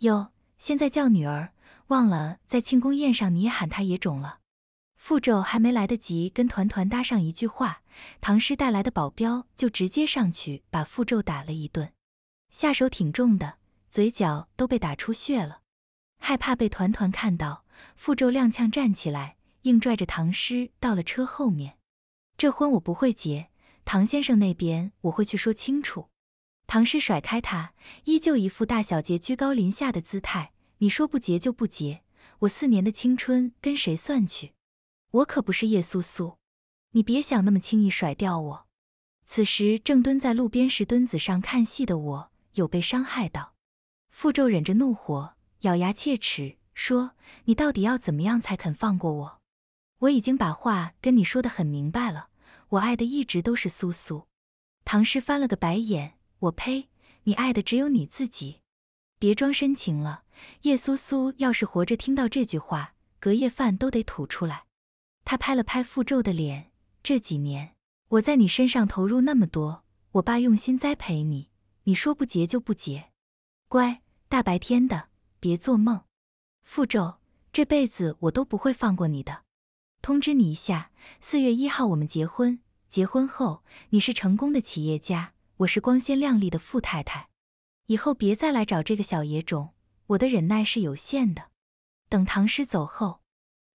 哟，现在叫女儿，忘了在庆功宴上你也喊她野种了。傅咒还没来得及跟团团搭上一句话，唐诗带来的保镖就直接上去把傅咒打了一顿。下手挺重的，嘴角都被打出血了，害怕被团团看到，傅咒踉跄站起来，硬拽着唐诗到了车后面。这婚我不会结，唐先生那边我会去说清楚。唐诗甩开他，依旧一副大小姐居高临下的姿态。你说不结就不结，我四年的青春跟谁算去？我可不是叶苏苏，你别想那么轻易甩掉我。此时正蹲在路边石墩子上看戏的我。有被伤害到，傅咒忍着怒火，咬牙切齿说：“你到底要怎么样才肯放过我？我已经把话跟你说的很明白了，我爱的一直都是苏苏。”唐诗翻了个白眼：“我呸，你爱的只有你自己，别装深情了。”叶苏苏要是活着听到这句话，隔夜饭都得吐出来。他拍了拍傅咒的脸：“这几年我在你身上投入那么多，我爸用心栽培你。”你说不结就不结，乖，大白天的别做梦。傅咒，这辈子我都不会放过你的。通知你一下，四月一号我们结婚。结婚后，你是成功的企业家，我是光鲜亮丽的富太太。以后别再来找这个小野种，我的忍耐是有限的。等唐诗走后，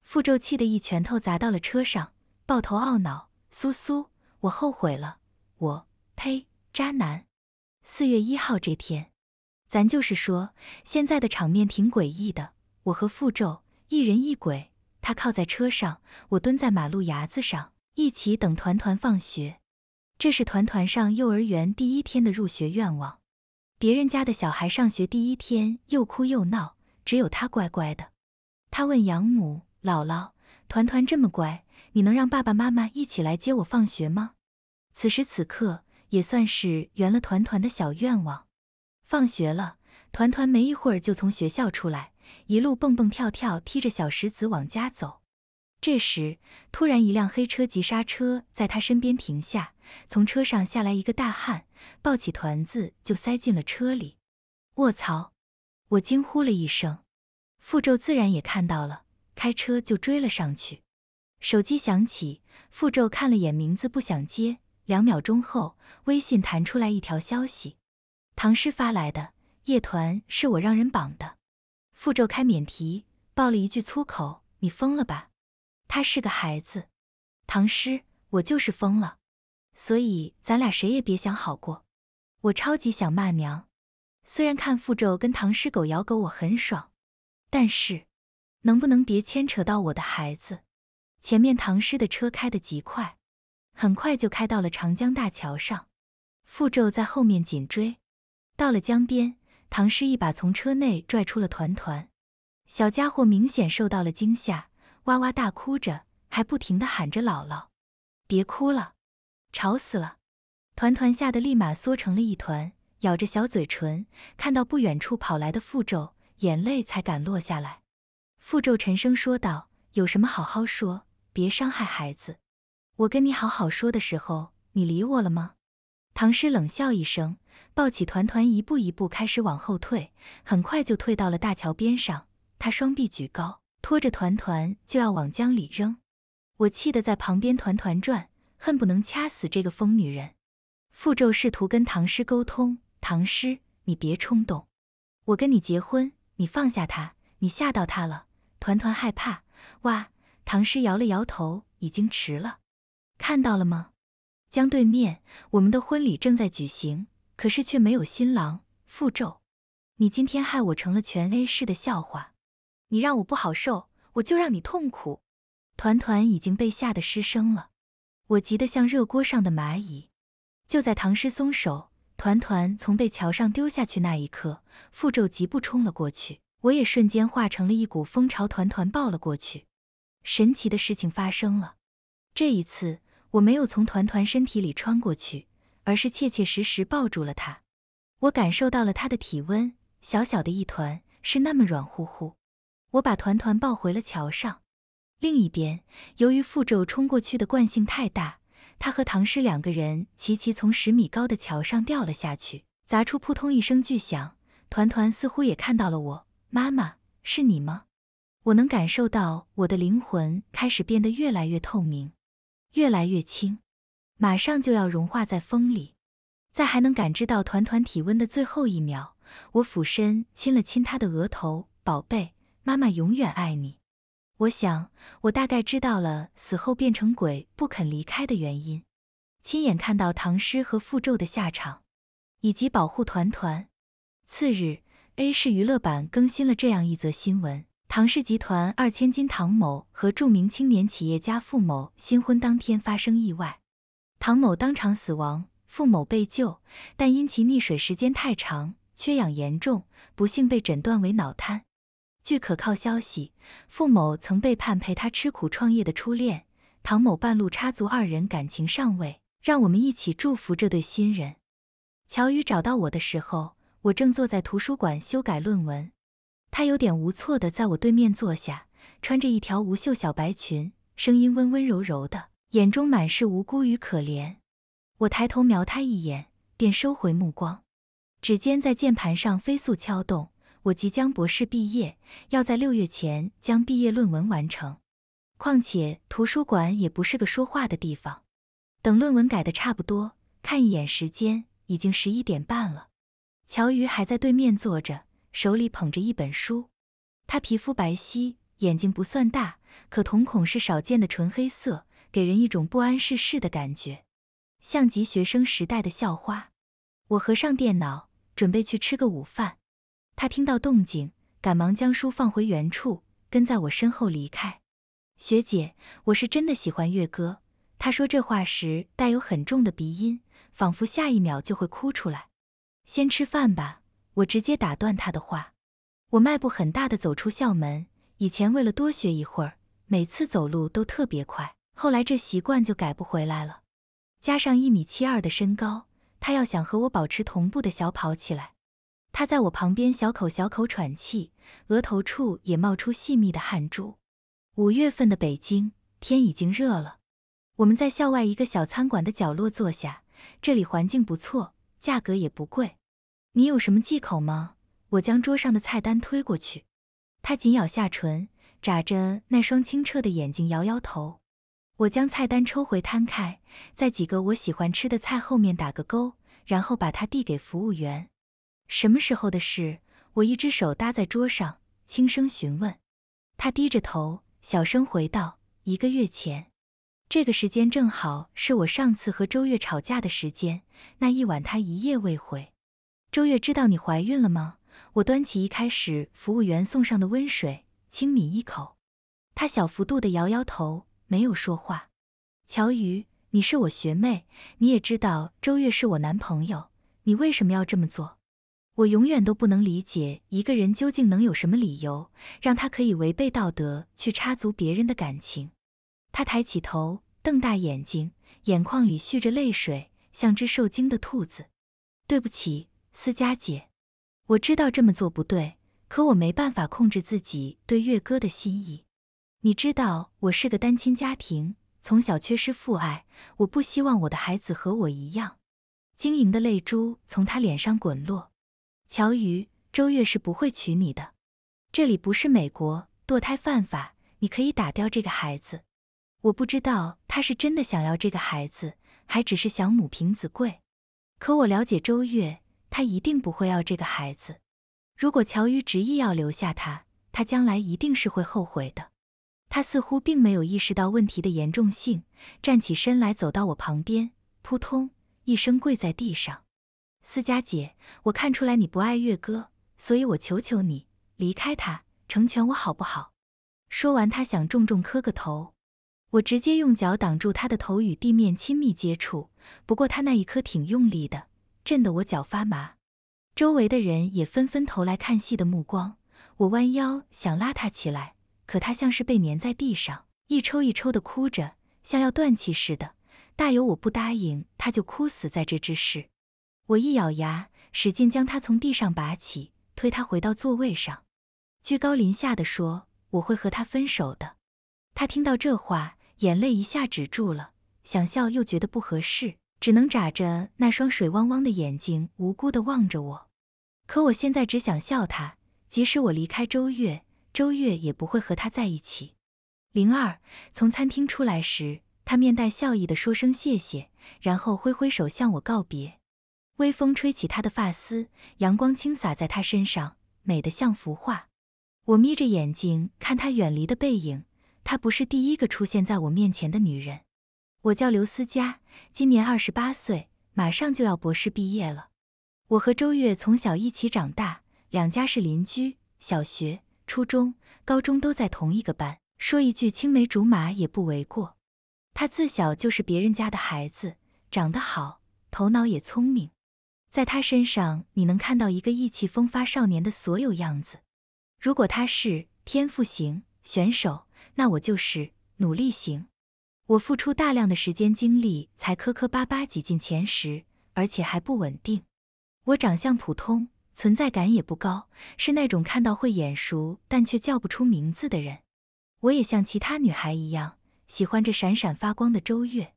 傅咒气得一拳头砸到了车上，抱头懊恼。苏苏，我后悔了。我，呸，渣男。四月一号这天，咱就是说，现在的场面挺诡异的。我和傅咒一人一鬼，他靠在车上，我蹲在马路牙子上，一起等团团放学。这是团团上幼儿园第一天的入学愿望。别人家的小孩上学第一天又哭又闹，只有他乖乖的。他问养母姥姥：“团团这么乖，你能让爸爸妈妈一起来接我放学吗？”此时此刻。也算是圆了团团的小愿望。放学了，团团没一会儿就从学校出来，一路蹦蹦跳跳，踢着小石子往家走。这时，突然一辆黑车急刹车，在他身边停下，从车上下来一个大汉，抱起团子就塞进了车里。卧槽！我惊呼了一声。傅咒自然也看到了，开车就追了上去。手机响起，傅咒看了眼名字，不想接。两秒钟后，微信弹出来一条消息，唐诗发来的，叶团是我让人绑的。傅咒开免提，爆了一句粗口：“你疯了吧？”他是个孩子，唐诗，我就是疯了，所以咱俩谁也别想好过。我超级想骂娘，虽然看傅咒跟唐诗狗咬狗我很爽，但是，能不能别牵扯到我的孩子？前面唐诗的车开得极快。很快就开到了长江大桥上，傅咒在后面紧追。到了江边，唐诗一把从车内拽出了团团，小家伙明显受到了惊吓，哇哇大哭着，还不停地喊着“姥姥”。别哭了，吵死了！团团吓得立马缩成了一团，咬着小嘴唇。看到不远处跑来的傅咒，眼泪才敢落下来。傅咒沉声说道：“有什么好好说，别伤害孩子。”我跟你好好说的时候，你理我了吗？唐诗冷笑一声，抱起团团，一步一步开始往后退，很快就退到了大桥边上。他双臂举高，拖着团团就要往江里扔。我气得在旁边团团转，恨不能掐死这个疯女人。傅咒试图跟唐诗沟通：“唐诗，你别冲动，我跟你结婚，你放下他，你吓到他了。团团害怕。”哇！唐诗摇了摇头，已经迟了。看到了吗？江对面，我们的婚礼正在举行，可是却没有新郎。复咒，你今天害我成了全 A 市的笑话，你让我不好受，我就让你痛苦。团团已经被吓得失声了，我急得像热锅上的蚂蚁。就在唐诗松手，团团从被桥上丢下去那一刻，复咒疾步冲了过去，我也瞬间化成了一股蜂朝团团抱了过去。神奇的事情发生了，这一次。我没有从团团身体里穿过去，而是切切实实抱住了他。我感受到了他的体温，小小的一团是那么软乎乎。我把团团抱回了桥上。另一边，由于付咒冲过去的惯性太大，他和唐诗两个人齐齐从十米高的桥上掉了下去，砸出扑通一声巨响。团团似乎也看到了我，妈妈，是你吗？我能感受到我的灵魂开始变得越来越透明。越来越轻，马上就要融化在风里，在还能感知到团团体温的最后一秒，我俯身亲了亲他的额头，宝贝，妈妈永远爱你。我想，我大概知道了死后变成鬼不肯离开的原因。亲眼看到唐诗和符咒的下场，以及保护团团。次日，A 市娱乐版更新了这样一则新闻。唐氏集团二千金唐某和著名青年企业家傅某新婚当天发生意外，唐某当场死亡，傅某被救，但因其溺水时间太长，缺氧严重，不幸被诊断为脑瘫。据可靠消息，傅某曾背叛陪他吃苦创业的初恋唐某，半路插足，二人感情上位。让我们一起祝福这对新人。乔宇找到我的时候，我正坐在图书馆修改论文。他有点无措的在我对面坐下，穿着一条无袖小白裙，声音温温柔柔的，眼中满是无辜与可怜。我抬头瞄他一眼，便收回目光，指尖在键盘上飞速敲动。我即将博士毕业，要在六月前将毕业论文完成，况且图书馆也不是个说话的地方。等论文改的差不多，看一眼时间，已经十一点半了。乔瑜还在对面坐着。手里捧着一本书，她皮肤白皙，眼睛不算大，可瞳孔是少见的纯黑色，给人一种不谙世事的感觉，像极学生时代的校花。我合上电脑，准备去吃个午饭。她听到动静，赶忙将书放回原处，跟在我身后离开。学姐，我是真的喜欢月哥。她说这话时带有很重的鼻音，仿佛下一秒就会哭出来。先吃饭吧。我直接打断他的话，我迈步很大的走出校门。以前为了多学一会儿，每次走路都特别快，后来这习惯就改不回来了。加上一米七二的身高，他要想和我保持同步的小跑起来，他在我旁边小口小口喘气，额头处也冒出细密的汗珠。五月份的北京天已经热了，我们在校外一个小餐馆的角落坐下，这里环境不错，价格也不贵。你有什么忌口吗？我将桌上的菜单推过去，他紧咬下唇，眨着那双清澈的眼睛，摇摇头。我将菜单抽回，摊开，在几个我喜欢吃的菜后面打个勾，然后把它递给服务员。什么时候的事？我一只手搭在桌上，轻声询问。他低着头，小声回道：“一个月前。”这个时间正好是我上次和周月吵架的时间。那一晚，他一夜未回。周月知道你怀孕了吗？我端起一开始服务员送上的温水，轻抿一口。他小幅度的摇摇头，没有说话。乔瑜，你是我学妹，你也知道周月是我男朋友，你为什么要这么做？我永远都不能理解，一个人究竟能有什么理由，让他可以违背道德去插足别人的感情？他抬起头，瞪大眼睛，眼眶里蓄着泪水，像只受惊的兔子。对不起。思佳姐，我知道这么做不对，可我没办法控制自己对月哥的心意。你知道我是个单亲家庭，从小缺失父爱，我不希望我的孩子和我一样。晶莹的泪珠从他脸上滚落。乔瑜，周月是不会娶你的。这里不是美国，堕胎犯法，你可以打掉这个孩子。我不知道他是真的想要这个孩子，还只是想母凭子贵。可我了解周月。他一定不会要这个孩子。如果乔瑜执意要留下他，他将来一定是会后悔的。他似乎并没有意识到问题的严重性，站起身来走到我旁边，扑通一声跪在地上。思佳姐，我看出来你不爱月哥，所以我求求你，离开他，成全我好不好？说完，他想重重磕个头，我直接用脚挡住他的头与地面亲密接触。不过他那一磕挺用力的。震得我脚发麻，周围的人也纷纷投来看戏的目光。我弯腰想拉他起来，可他像是被粘在地上，一抽一抽的哭着，像要断气似的。大有我不答应，他就哭死在这之势。我一咬牙，使劲将他从地上拔起，推他回到座位上，居高临下的说：“我会和他分手的。”他听到这话，眼泪一下止住了，想笑又觉得不合适。只能眨着那双水汪汪的眼睛，无辜地望着我。可我现在只想笑他。即使我离开周月，周月也不会和他在一起。灵儿从餐厅出来时，他面带笑意地说声谢谢，然后挥挥手向我告别。微风吹起他的发丝，阳光倾洒在他身上，美得像幅画。我眯着眼睛看他远离的背影，他不是第一个出现在我面前的女人。我叫刘思佳，今年二十八岁，马上就要博士毕业了。我和周月从小一起长大，两家是邻居，小学、初中、高中都在同一个班，说一句青梅竹马也不为过。他自小就是别人家的孩子，长得好，头脑也聪明，在他身上你能看到一个意气风发少年的所有样子。如果他是天赋型选手，那我就是努力型。我付出大量的时间精力，才磕磕巴巴挤进前十，而且还不稳定。我长相普通，存在感也不高，是那种看到会眼熟，但却叫不出名字的人。我也像其他女孩一样，喜欢这闪闪发光的周月，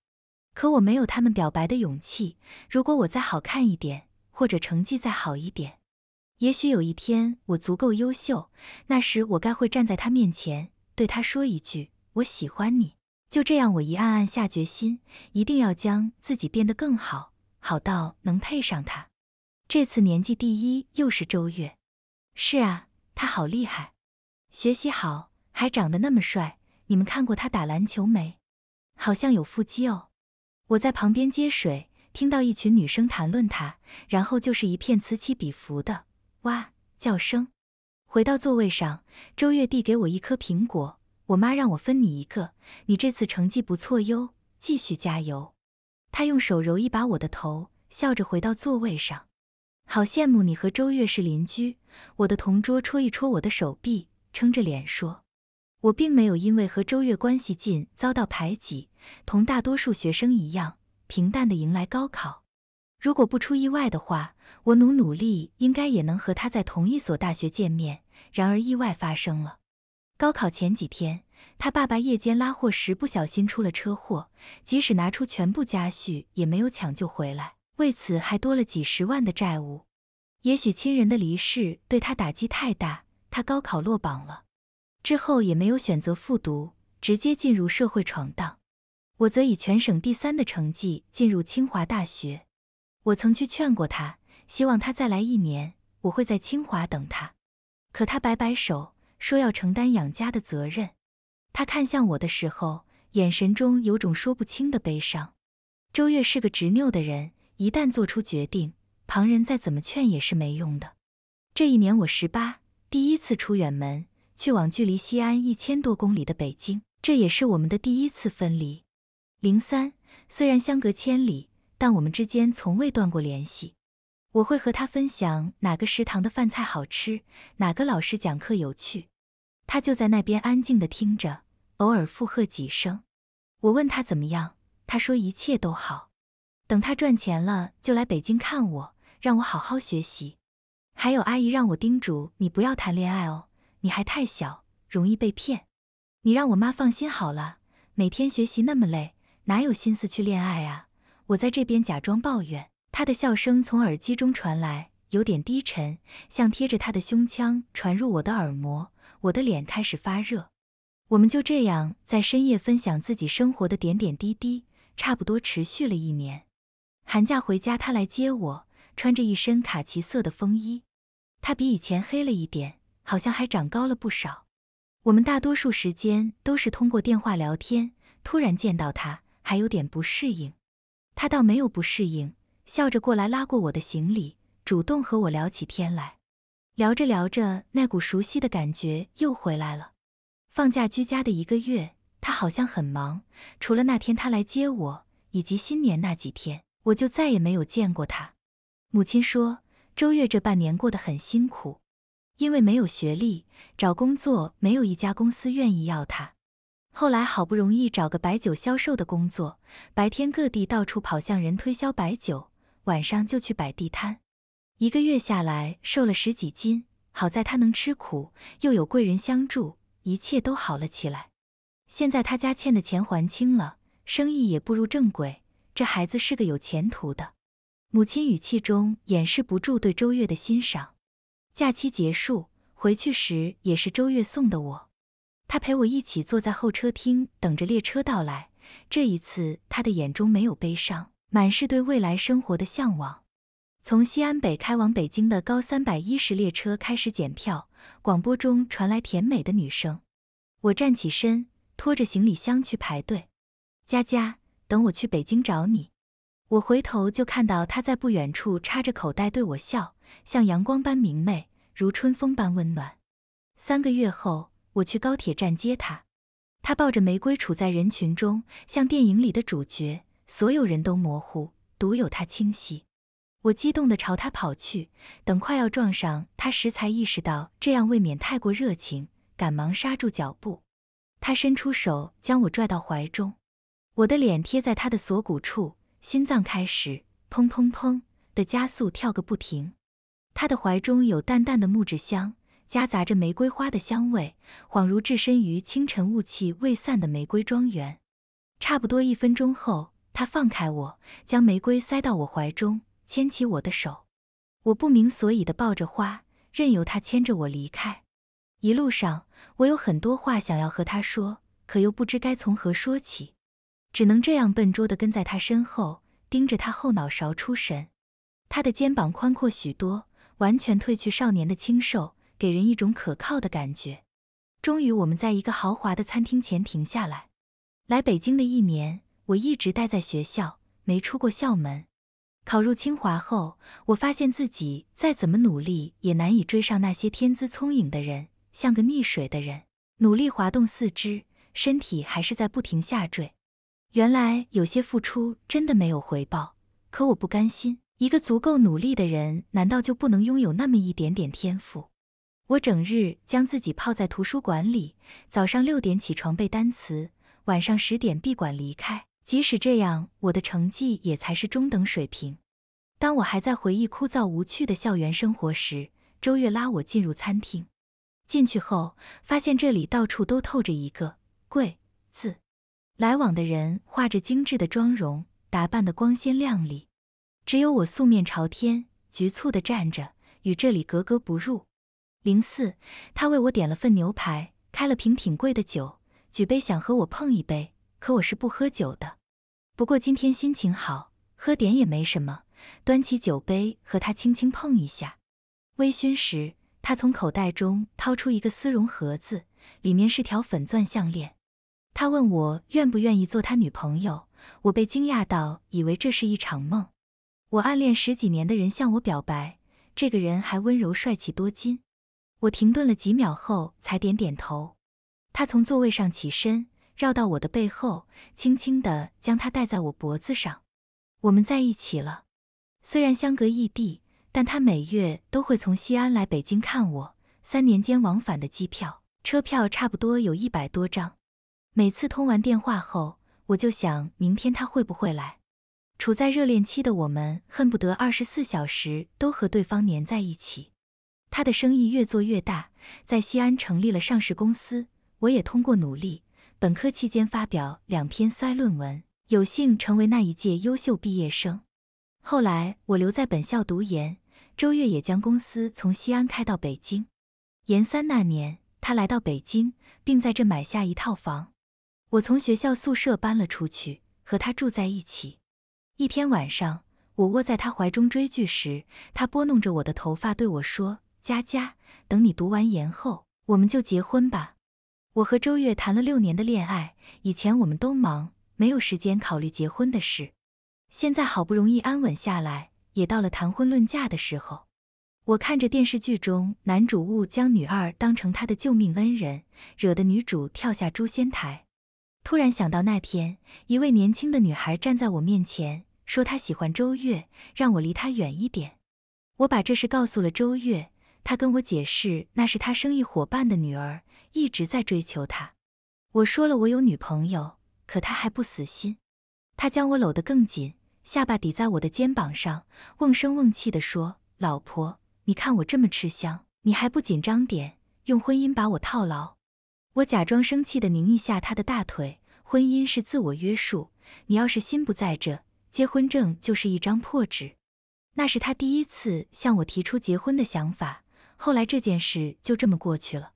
可我没有他们表白的勇气。如果我再好看一点，或者成绩再好一点，也许有一天我足够优秀，那时我该会站在他面前，对他说一句：“我喜欢你。”就这样，我一暗暗下决心，一定要将自己变得更好，好到能配上他。这次年级第一又是周月。是啊，他好厉害，学习好，还长得那么帅。你们看过他打篮球没？好像有腹肌哦。我在旁边接水，听到一群女生谈论他，然后就是一片此起彼伏的哇叫声。回到座位上，周月递给我一颗苹果。我妈让我分你一个，你这次成绩不错哟，继续加油。她用手揉一把我的头，笑着回到座位上。好羡慕你和周月是邻居。我的同桌戳一戳我的手臂，撑着脸说：“我并没有因为和周月关系近遭到排挤，同大多数学生一样，平淡的迎来高考。如果不出意外的话，我努努力应该也能和他在同一所大学见面。然而意外发生了。”高考前几天，他爸爸夜间拉货时不小心出了车祸，即使拿出全部家绪也没有抢救回来，为此还多了几十万的债务。也许亲人的离世对他打击太大，他高考落榜了，之后也没有选择复读，直接进入社会闯荡。我则以全省第三的成绩进入清华大学。我曾去劝过他，希望他再来一年，我会在清华等他。可他摆摆手。说要承担养家的责任，他看向我的时候，眼神中有种说不清的悲伤。周越是个执拗的人，一旦做出决定，旁人再怎么劝也是没用的。这一年我十八，第一次出远门，去往距离西安一千多公里的北京，这也是我们的第一次分离。零三，虽然相隔千里，但我们之间从未断过联系。我会和他分享哪个食堂的饭菜好吃，哪个老师讲课有趣，他就在那边安静的听着，偶尔附和几声。我问他怎么样，他说一切都好。等他赚钱了就来北京看我，让我好好学习。还有阿姨让我叮嘱你不要谈恋爱哦，你还太小，容易被骗。你让我妈放心好了，每天学习那么累，哪有心思去恋爱啊？我在这边假装抱怨。他的笑声从耳机中传来，有点低沉，像贴着他的胸腔传入我的耳膜。我的脸开始发热。我们就这样在深夜分享自己生活的点点滴滴，差不多持续了一年。寒假回家，他来接我，穿着一身卡其色的风衣。他比以前黑了一点，好像还长高了不少。我们大多数时间都是通过电话聊天。突然见到他，还有点不适应。他倒没有不适应。笑着过来拉过我的行李，主动和我聊起天来。聊着聊着，那股熟悉的感觉又回来了。放假居家的一个月，他好像很忙，除了那天他来接我，以及新年那几天，我就再也没有见过他。母亲说，周月这半年过得很辛苦，因为没有学历，找工作没有一家公司愿意要他。后来好不容易找个白酒销售的工作，白天各地到处跑，向人推销白酒。晚上就去摆地摊，一个月下来瘦了十几斤。好在他能吃苦，又有贵人相助，一切都好了起来。现在他家欠的钱还清了，生意也步入正轨。这孩子是个有前途的。母亲语气中掩饰不住对周月的欣赏。假期结束回去时也是周月送的我，他陪我一起坐在候车厅等着列车到来。这一次他的眼中没有悲伤。满是对未来生活的向往。从西安北开往北京的高三百一十列车开始检票，广播中传来甜美的女声。我站起身，拖着行李箱去排队。佳佳，等我去北京找你。我回头就看到她在不远处插着口袋对我笑，像阳光般明媚，如春风般温暖。三个月后，我去高铁站接她，她抱着玫瑰处在人群中，像电影里的主角。所有人都模糊，独有他清晰。我激动地朝他跑去，等快要撞上他时，才意识到这样未免太过热情，赶忙刹住脚步。他伸出手将我拽到怀中，我的脸贴在他的锁骨处，心脏开始砰砰砰的加速跳个不停。他的怀中有淡淡的木质香，夹杂着玫瑰花的香味，恍如置身于清晨雾气未散的玫瑰庄园。差不多一分钟后。他放开我，将玫瑰塞到我怀中，牵起我的手。我不明所以地抱着花，任由他牵着我离开。一路上，我有很多话想要和他说，可又不知该从何说起，只能这样笨拙地跟在他身后，盯着他后脑勺出神。他的肩膀宽阔许多，完全褪去少年的清瘦，给人一种可靠的感觉。终于，我们在一个豪华的餐厅前停下来。来北京的一年。我一直待在学校，没出过校门。考入清华后，我发现自己再怎么努力，也难以追上那些天资聪颖的人，像个溺水的人，努力滑动四肢，身体还是在不停下坠。原来有些付出真的没有回报。可我不甘心，一个足够努力的人，难道就不能拥有那么一点点天赋？我整日将自己泡在图书馆里，早上六点起床背单词，晚上十点闭馆离开。即使这样，我的成绩也才是中等水平。当我还在回忆枯燥无趣的校园生活时，周月拉我进入餐厅。进去后，发现这里到处都透着一个“贵”字，来往的人画着精致的妆容，打扮的光鲜亮丽，只有我素面朝天，局促的站着，与这里格格不入。零四，他为我点了份牛排，开了瓶挺贵的酒，举杯想和我碰一杯，可我是不喝酒的。不过今天心情好，喝点也没什么。端起酒杯和他轻轻碰一下，微醺时，他从口袋中掏出一个丝绒盒子，里面是条粉钻项链。他问我愿不愿意做他女朋友，我被惊讶到，以为这是一场梦。我暗恋十几年的人向我表白，这个人还温柔帅气多金。我停顿了几秒后才点点头。他从座位上起身。绕到我的背后，轻轻地将它戴在我脖子上。我们在一起了，虽然相隔异地，但他每月都会从西安来北京看我。三年间往返的机票、车票差不多有一百多张。每次通完电话后，我就想明天他会不会来。处在热恋期的我们，恨不得二十四小时都和对方黏在一起。他的生意越做越大，在西安成立了上市公司。我也通过努力。本科期间发表两篇塞论文，有幸成为那一届优秀毕业生。后来我留在本校读研，周月也将公司从西安开到北京。研三那年，他来到北京，并在这买下一套房。我从学校宿舍搬了出去，和他住在一起。一天晚上，我窝在他怀中追剧时，他拨弄着我的头发对我说：“佳佳，等你读完研后，我们就结婚吧。”我和周月谈了六年的恋爱，以前我们都忙，没有时间考虑结婚的事。现在好不容易安稳下来，也到了谈婚论嫁的时候。我看着电视剧中男主误将女二当成他的救命恩人，惹得女主跳下诛仙台。突然想到那天，一位年轻的女孩站在我面前，说她喜欢周月，让我离她远一点。我把这事告诉了周月，她跟我解释那是她生意伙伴的女儿。一直在追求他，我说了我有女朋友，可他还不死心。他将我搂得更紧，下巴抵在我的肩膀上，瓮声瓮气的说：“老婆，你看我这么吃香，你还不紧张点，用婚姻把我套牢？”我假装生气的拧一下他的大腿。婚姻是自我约束，你要是心不在这，结婚证就是一张破纸。那是他第一次向我提出结婚的想法，后来这件事就这么过去了。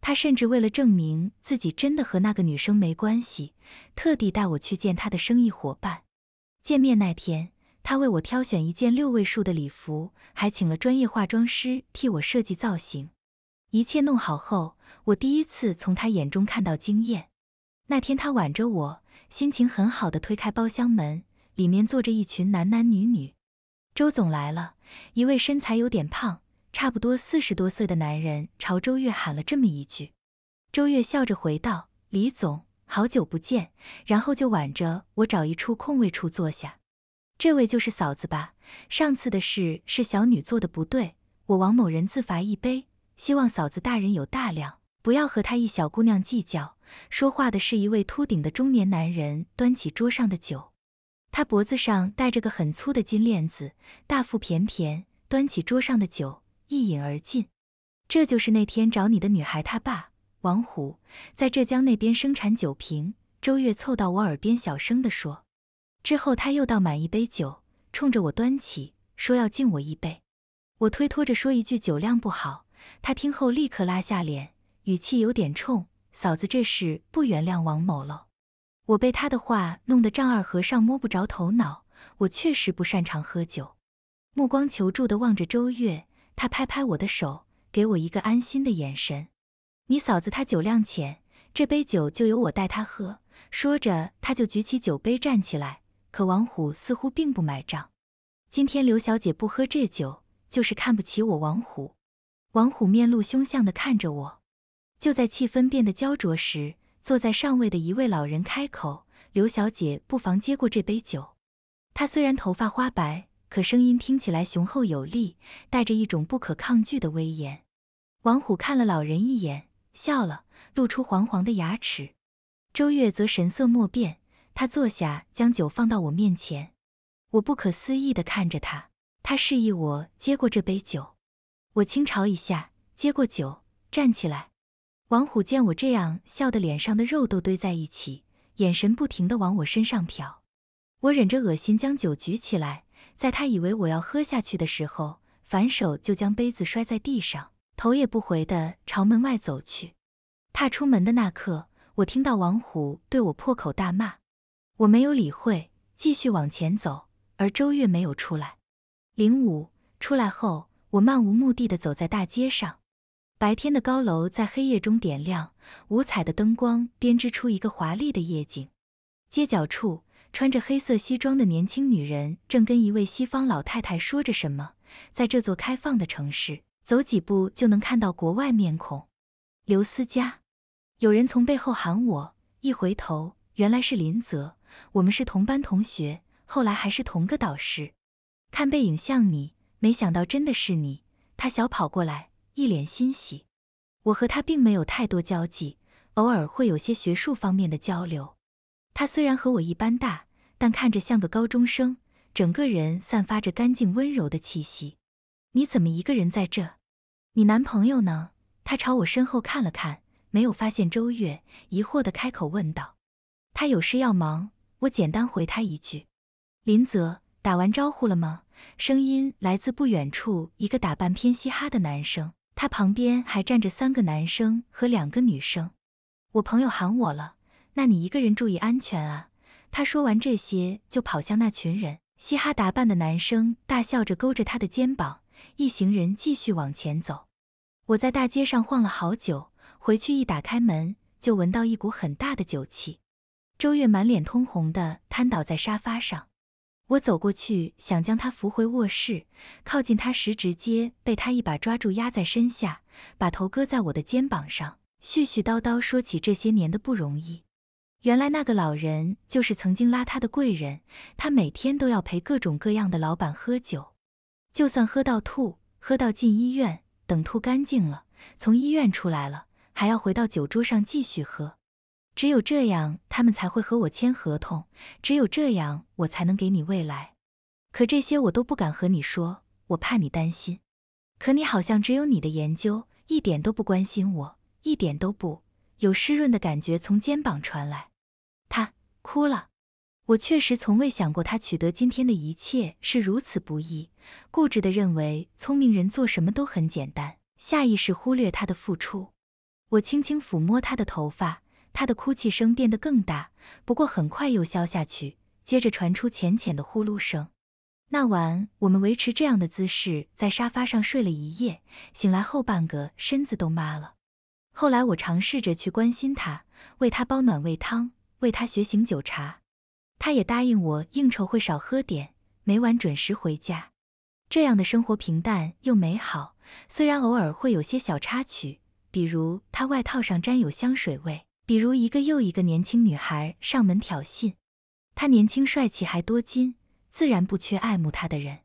他甚至为了证明自己真的和那个女生没关系，特地带我去见他的生意伙伴。见面那天，他为我挑选一件六位数的礼服，还请了专业化妆师替我设计造型。一切弄好后，我第一次从他眼中看到惊艳。那天，他挽着我，心情很好的推开包厢门，里面坐着一群男男女女。周总来了，一位身材有点胖。差不多四十多岁的男人朝周月喊了这么一句，周月笑着回道：“李总，好久不见。”然后就挽着我找一处空位处坐下。这位就是嫂子吧？上次的事是小女做的不对，我王某人自罚一杯，希望嫂子大人有大量，不要和她一小姑娘计较。说话的是一位秃顶的中年男人，端起桌上的酒，他脖子上戴着个很粗的金链子，大腹便便，端起桌上的酒。一饮而尽，这就是那天找你的女孩，她爸王虎在浙江那边生产酒瓶。周月凑到我耳边小声地说，之后他又倒满一杯酒，冲着我端起说要敬我一杯。我推脱着说一句酒量不好，他听后立刻拉下脸，语气有点冲：“嫂子，这是不原谅王某了。”我被他的话弄得丈二和尚摸不着头脑。我确实不擅长喝酒，目光求助地望着周月。他拍拍我的手，给我一个安心的眼神。你嫂子她酒量浅，这杯酒就由我代她喝。说着，他就举起酒杯，站起来。可王虎似乎并不买账。今天刘小姐不喝这酒，就是看不起我王虎。王虎面露凶相的看着我。就在气氛变得焦灼时，坐在上位的一位老人开口：“刘小姐不妨接过这杯酒。”她虽然头发花白。可声音听起来雄厚有力，带着一种不可抗拒的威严。王虎看了老人一眼，笑了，露出黄黄的牙齿。周月则神色莫变，他坐下，将酒放到我面前。我不可思议地看着他，他示意我接过这杯酒。我轻嘲一下，接过酒，站起来。王虎见我这样，笑得脸上的肉都堆在一起，眼神不停地往我身上瞟。我忍着恶心，将酒举起来。在他以为我要喝下去的时候，反手就将杯子摔在地上，头也不回地朝门外走去。踏出门的那刻，我听到王虎对我破口大骂，我没有理会，继续往前走。而周月没有出来。零五出来后，我漫无目的地走在大街上。白天的高楼在黑夜中点亮，五彩的灯光编织出一个华丽的夜景。街角处。穿着黑色西装的年轻女人正跟一位西方老太太说着什么。在这座开放的城市，走几步就能看到国外面孔。刘思佳，有人从背后喊我，一回头，原来是林泽，我们是同班同学，后来还是同个导师。看背影像你，没想到真的是你。他小跑过来，一脸欣喜。我和他并没有太多交际，偶尔会有些学术方面的交流。他虽然和我一般大，但看着像个高中生，整个人散发着干净温柔的气息。你怎么一个人在这？你男朋友呢？他朝我身后看了看，没有发现周月，疑惑地开口问道：“他有事要忙。”我简单回他一句：“林泽，打完招呼了吗？”声音来自不远处一个打扮偏嘻哈的男生，他旁边还站着三个男生和两个女生。我朋友喊我了。那你一个人注意安全啊！他说完这些，就跑向那群人。嘻哈打扮的男生大笑着勾着他的肩膀，一行人继续往前走。我在大街上晃了好久，回去一打开门，就闻到一股很大的酒气。周月满脸通红的瘫倒在沙发上，我走过去想将他扶回卧室，靠近他时，直接被他一把抓住，压在身下，把头搁在我的肩膀上，絮絮叨叨说起这些年的不容易。原来那个老人就是曾经拉他的贵人，他每天都要陪各种各样的老板喝酒，就算喝到吐，喝到进医院，等吐干净了，从医院出来了，还要回到酒桌上继续喝。只有这样，他们才会和我签合同；只有这样，我才能给你未来。可这些我都不敢和你说，我怕你担心。可你好像只有你的研究，一点都不关心我，一点都不……有湿润的感觉从肩膀传来。哭了，我确实从未想过他取得今天的一切是如此不易。固执地认为聪明人做什么都很简单，下意识忽略他的付出。我轻轻抚摸他的头发，他的哭泣声变得更大，不过很快又消下去，接着传出浅浅的呼噜声。那晚我们维持这样的姿势在沙发上睡了一夜，醒来后半个身子都麻了。后来我尝试着去关心他，为他煲暖胃汤。为他学醒酒茶，他也答应我应酬会少喝点，每晚准时回家。这样的生活平淡又美好，虽然偶尔会有些小插曲，比如他外套上沾有香水味，比如一个又一个年轻女孩上门挑衅。他年轻帅气还多金，自然不缺爱慕他的人。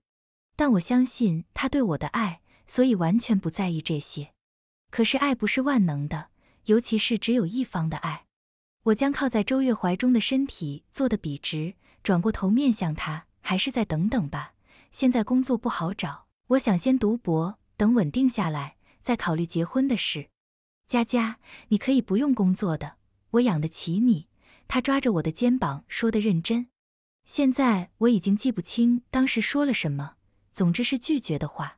但我相信他对我的爱，所以完全不在意这些。可是爱不是万能的，尤其是只有一方的爱。我将靠在周月怀中的身体坐得笔直，转过头面向他，还是再等等吧。现在工作不好找，我想先读博，等稳定下来再考虑结婚的事。佳佳，你可以不用工作的，我养得起你。他抓着我的肩膀，说的认真。现在我已经记不清当时说了什么，总之是拒绝的话。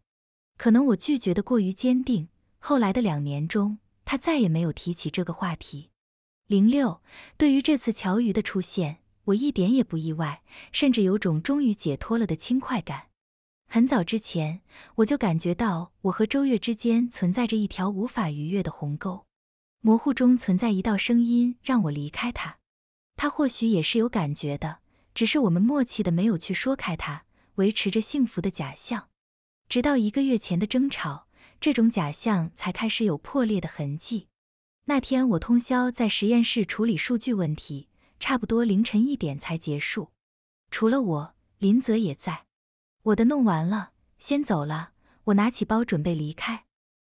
可能我拒绝的过于坚定，后来的两年中，他再也没有提起这个话题。零六，对于这次乔瑜的出现，我一点也不意外，甚至有种终于解脱了的轻快感。很早之前，我就感觉到我和周月之间存在着一条无法逾越的鸿沟，模糊中存在一道声音让我离开他。他或许也是有感觉的，只是我们默契的没有去说开他，维持着幸福的假象。直到一个月前的争吵，这种假象才开始有破裂的痕迹。那天我通宵在实验室处理数据问题，差不多凌晨一点才结束。除了我，林泽也在。我的弄完了，先走了。我拿起包准备离开。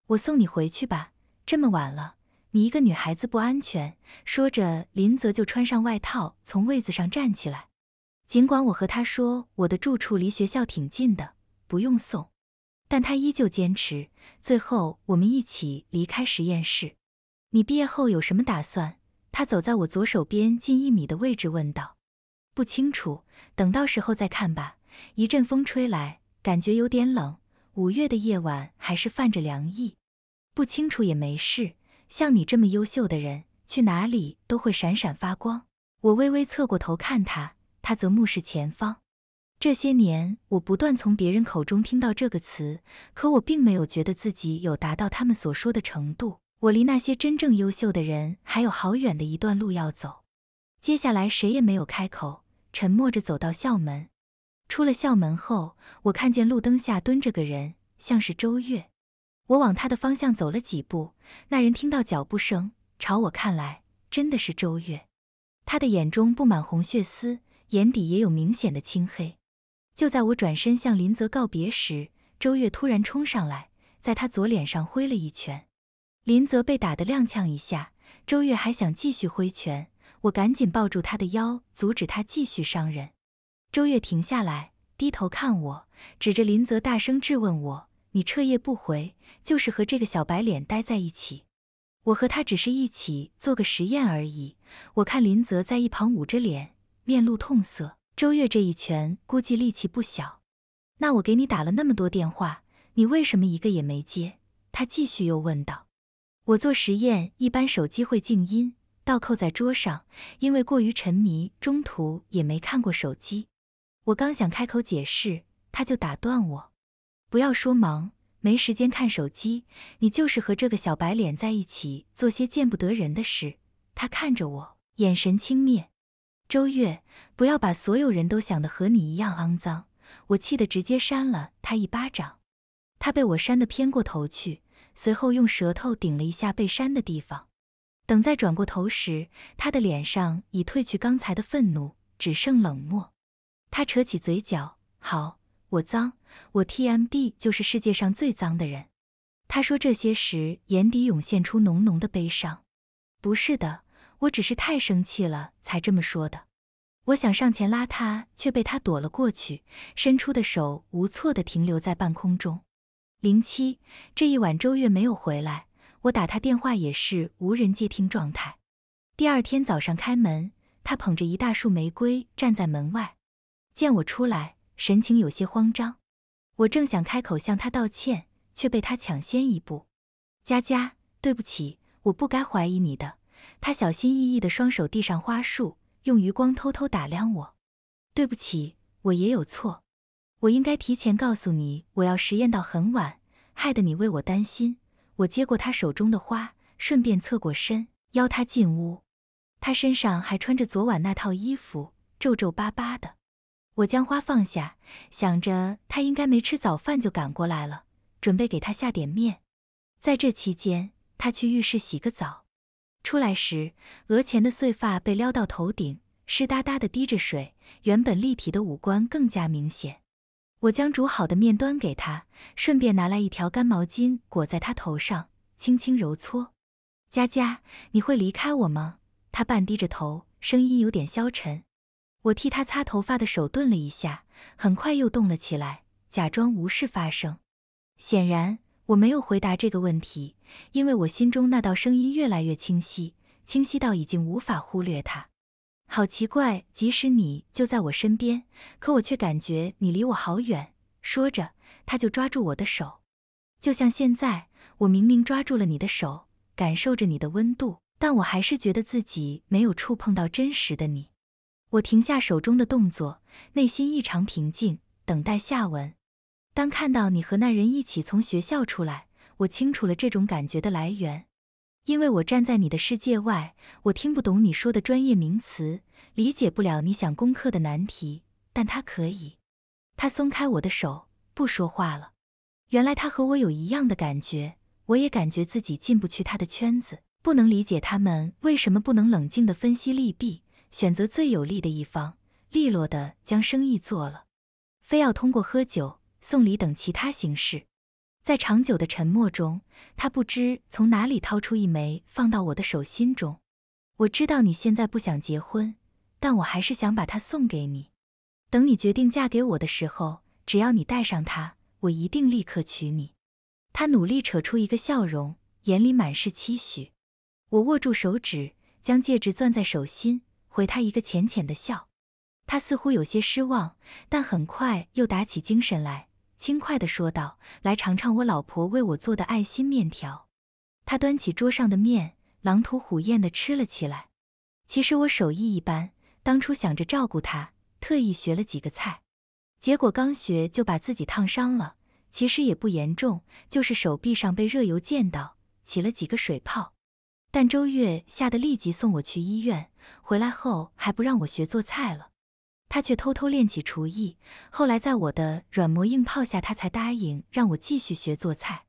我送你回去吧，这么晚了，你一个女孩子不安全。说着，林泽就穿上外套，从位子上站起来。尽管我和他说我的住处离学校挺近的，不用送，但他依旧坚持。最后，我们一起离开实验室。你毕业后有什么打算？他走在我左手边近一米的位置问道。不清楚，等到时候再看吧。一阵风吹来，感觉有点冷。五月的夜晚还是泛着凉意。不清楚也没事，像你这么优秀的人，去哪里都会闪闪发光。我微微侧过头看他，他则目视前方。这些年，我不断从别人口中听到这个词，可我并没有觉得自己有达到他们所说的程度。我离那些真正优秀的人还有好远的一段路要走。接下来谁也没有开口，沉默着走到校门。出了校门后，我看见路灯下蹲着个人，像是周月。我往他的方向走了几步，那人听到脚步声，朝我看来，真的是周月。他的眼中布满红血丝，眼底也有明显的青黑。就在我转身向林泽告别时，周月突然冲上来，在他左脸上挥了一拳。林泽被打得踉跄一下，周月还想继续挥拳，我赶紧抱住他的腰，阻止他继续伤人。周月停下来，低头看我，指着林泽大声质问我：“你彻夜不回，就是和这个小白脸待在一起？我和他只是一起做个实验而已。”我看林泽在一旁捂着脸，面露痛色。周月这一拳估计力气不小。那我给你打了那么多电话，你为什么一个也没接？他继续又问道。我做实验一般手机会静音，倒扣在桌上，因为过于沉迷，中途也没看过手机。我刚想开口解释，他就打断我：“不要说忙，没时间看手机，你就是和这个小白脸在一起做些见不得人的事。”他看着我，眼神轻蔑。周月，不要把所有人都想的和你一样肮脏！我气得直接扇了他一巴掌，他被我扇的偏过头去。随后用舌头顶了一下被扇的地方，等再转过头时，他的脸上已褪去刚才的愤怒，只剩冷漠。他扯起嘴角：“好，我脏，我 TMD 就是世界上最脏的人。”他说这些时，眼底涌现出浓浓的悲伤。“不是的，我只是太生气了才这么说的。”我想上前拉他，却被他躲了过去，伸出的手无措地停留在半空中。零七这一晚，周月没有回来，我打他电话也是无人接听状态。第二天早上开门，他捧着一大束玫瑰站在门外，见我出来，神情有些慌张。我正想开口向他道歉，却被他抢先一步：“佳佳，对不起，我不该怀疑你的。”他小心翼翼的双手递上花束，用余光偷偷打量我：“对不起，我也有错。”我应该提前告诉你，我要实验到很晚，害得你为我担心。我接过他手中的花，顺便侧过身邀他进屋。他身上还穿着昨晚那套衣服，皱皱巴巴的。我将花放下，想着他应该没吃早饭就赶过来了，准备给他下点面。在这期间，他去浴室洗个澡。出来时，额前的碎发被撩到头顶，湿哒哒的滴着水，原本立体的五官更加明显。我将煮好的面端给他，顺便拿来一条干毛巾裹在他头上，轻轻揉搓。佳佳，你会离开我吗？他半低着头，声音有点消沉。我替他擦头发的手顿了一下，很快又动了起来，假装无事发生。显然，我没有回答这个问题，因为我心中那道声音越来越清晰，清晰到已经无法忽略它。好奇怪，即使你就在我身边，可我却感觉你离我好远。说着，他就抓住我的手，就像现在，我明明抓住了你的手，感受着你的温度，但我还是觉得自己没有触碰到真实的你。我停下手中的动作，内心异常平静，等待下文。当看到你和那人一起从学校出来，我清楚了这种感觉的来源。因为我站在你的世界外，我听不懂你说的专业名词，理解不了你想攻克的难题。但他可以，他松开我的手，不说话了。原来他和我有一样的感觉，我也感觉自己进不去他的圈子，不能理解他们为什么不能冷静地分析利弊，选择最有利的一方，利落地将生意做了，非要通过喝酒、送礼等其他形式。在长久的沉默中，他不知从哪里掏出一枚，放到我的手心中。我知道你现在不想结婚，但我还是想把它送给你。等你决定嫁给我的时候，只要你戴上它，我一定立刻娶你。他努力扯出一个笑容，眼里满是期许。我握住手指，将戒指攥在手心，回他一个浅浅的笑。他似乎有些失望，但很快又打起精神来。轻快地说道：“来尝尝我老婆为我做的爱心面条。”他端起桌上的面，狼吞虎咽地吃了起来。其实我手艺一般，当初想着照顾他，特意学了几个菜，结果刚学就把自己烫伤了。其实也不严重，就是手臂上被热油溅到，起了几个水泡。但周月吓得立即送我去医院，回来后还不让我学做菜了。他却偷偷练起厨艺，后来在我的软磨硬泡下，他才答应让我继续学做菜。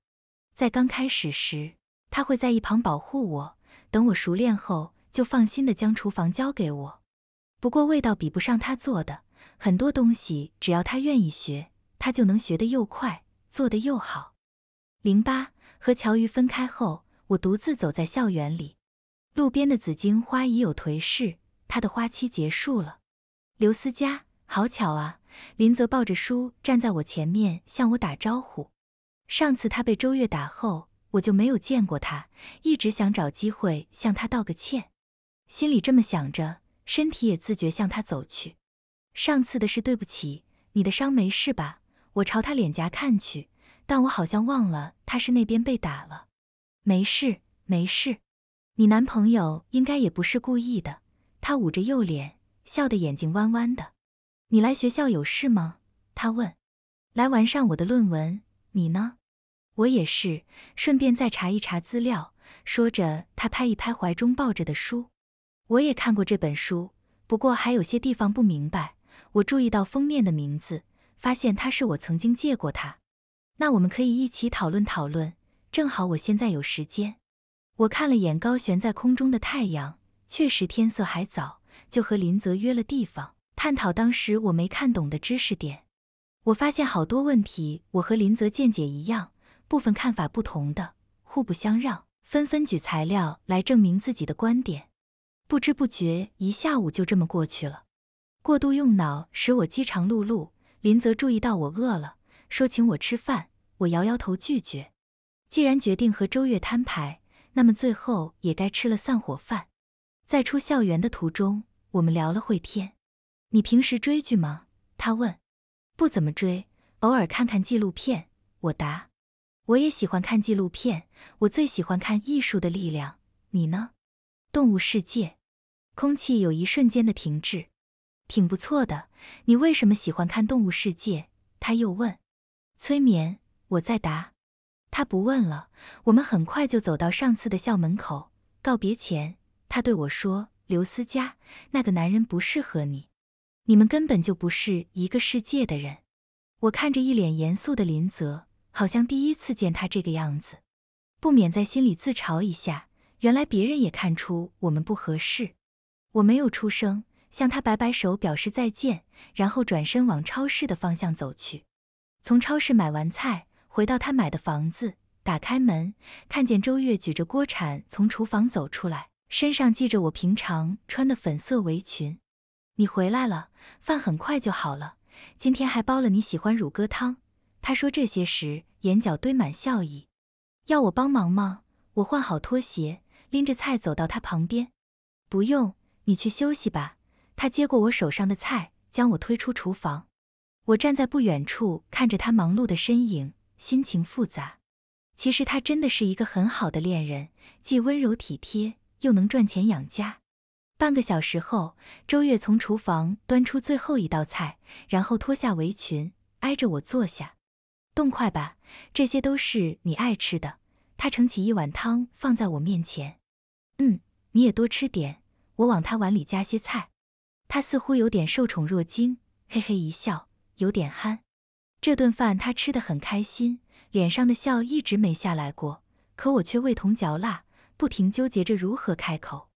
在刚开始时，他会在一旁保护我，等我熟练后，就放心的将厨房交给我。不过味道比不上他做的，很多东西只要他愿意学，他就能学得又快，做得又好。零八和乔瑜分开后，我独自走在校园里，路边的紫荆花已有颓势，它的花期结束了。刘思佳，好巧啊！林泽抱着书站在我前面，向我打招呼。上次他被周月打后，我就没有见过他，一直想找机会向他道个歉。心里这么想着，身体也自觉向他走去。上次的事，对不起，你的伤没事吧？我朝他脸颊看去，但我好像忘了他是那边被打了。没事，没事。你男朋友应该也不是故意的。他捂着右脸。笑的眼睛弯弯的，你来学校有事吗？他问。来完善我的论文，你呢？我也是，顺便再查一查资料。说着，他拍一拍怀中抱着的书。我也看过这本书，不过还有些地方不明白。我注意到封面的名字，发现它是我曾经借过它。那我们可以一起讨论讨论，正好我现在有时间。我看了眼高悬在空中的太阳，确实天色还早。就和林泽约了地方，探讨当时我没看懂的知识点。我发现好多问题，我和林泽见解一样，部分看法不同的，互不相让，纷纷举材料来证明自己的观点。不知不觉一下午就这么过去了。过度用脑使我饥肠辘辘，林泽注意到我饿了，说请我吃饭。我摇摇头拒绝。既然决定和周月摊牌，那么最后也该吃了散伙饭。在出校园的途中。我们聊了会天，你平时追剧吗？他问。不怎么追，偶尔看看纪录片。我答。我也喜欢看纪录片，我最喜欢看《艺术的力量》。你呢？《动物世界》。空气有一瞬间的停滞，挺不错的。你为什么喜欢看《动物世界》？他又问。催眠。我在答。他不问了。我们很快就走到上次的校门口。告别前，他对我说。刘思佳，那个男人不适合你，你们根本就不是一个世界的人。我看着一脸严肃的林泽，好像第一次见他这个样子，不免在心里自嘲一下。原来别人也看出我们不合适。我没有出声，向他摆摆手表示再见，然后转身往超市的方向走去。从超市买完菜，回到他买的房子，打开门，看见周月举着锅铲从厨房走出来。身上系着我平常穿的粉色围裙，你回来了，饭很快就好了。今天还煲了你喜欢乳鸽汤。他说这些时，眼角堆满笑意。要我帮忙吗？我换好拖鞋，拎着菜走到他旁边。不用，你去休息吧。他接过我手上的菜，将我推出厨房。我站在不远处看着他忙碌的身影，心情复杂。其实他真的是一个很好的恋人，既温柔体贴。又能赚钱养家。半个小时后，周月从厨房端出最后一道菜，然后脱下围裙，挨着我坐下：“动筷吧，这些都是你爱吃的。”他盛起一碗汤放在我面前，“嗯，你也多吃点。”我往他碗里夹些菜，他似乎有点受宠若惊，嘿嘿一笑，有点憨。这顿饭他吃得很开心，脸上的笑一直没下来过。可我却味同嚼蜡。不停纠结着如何开口。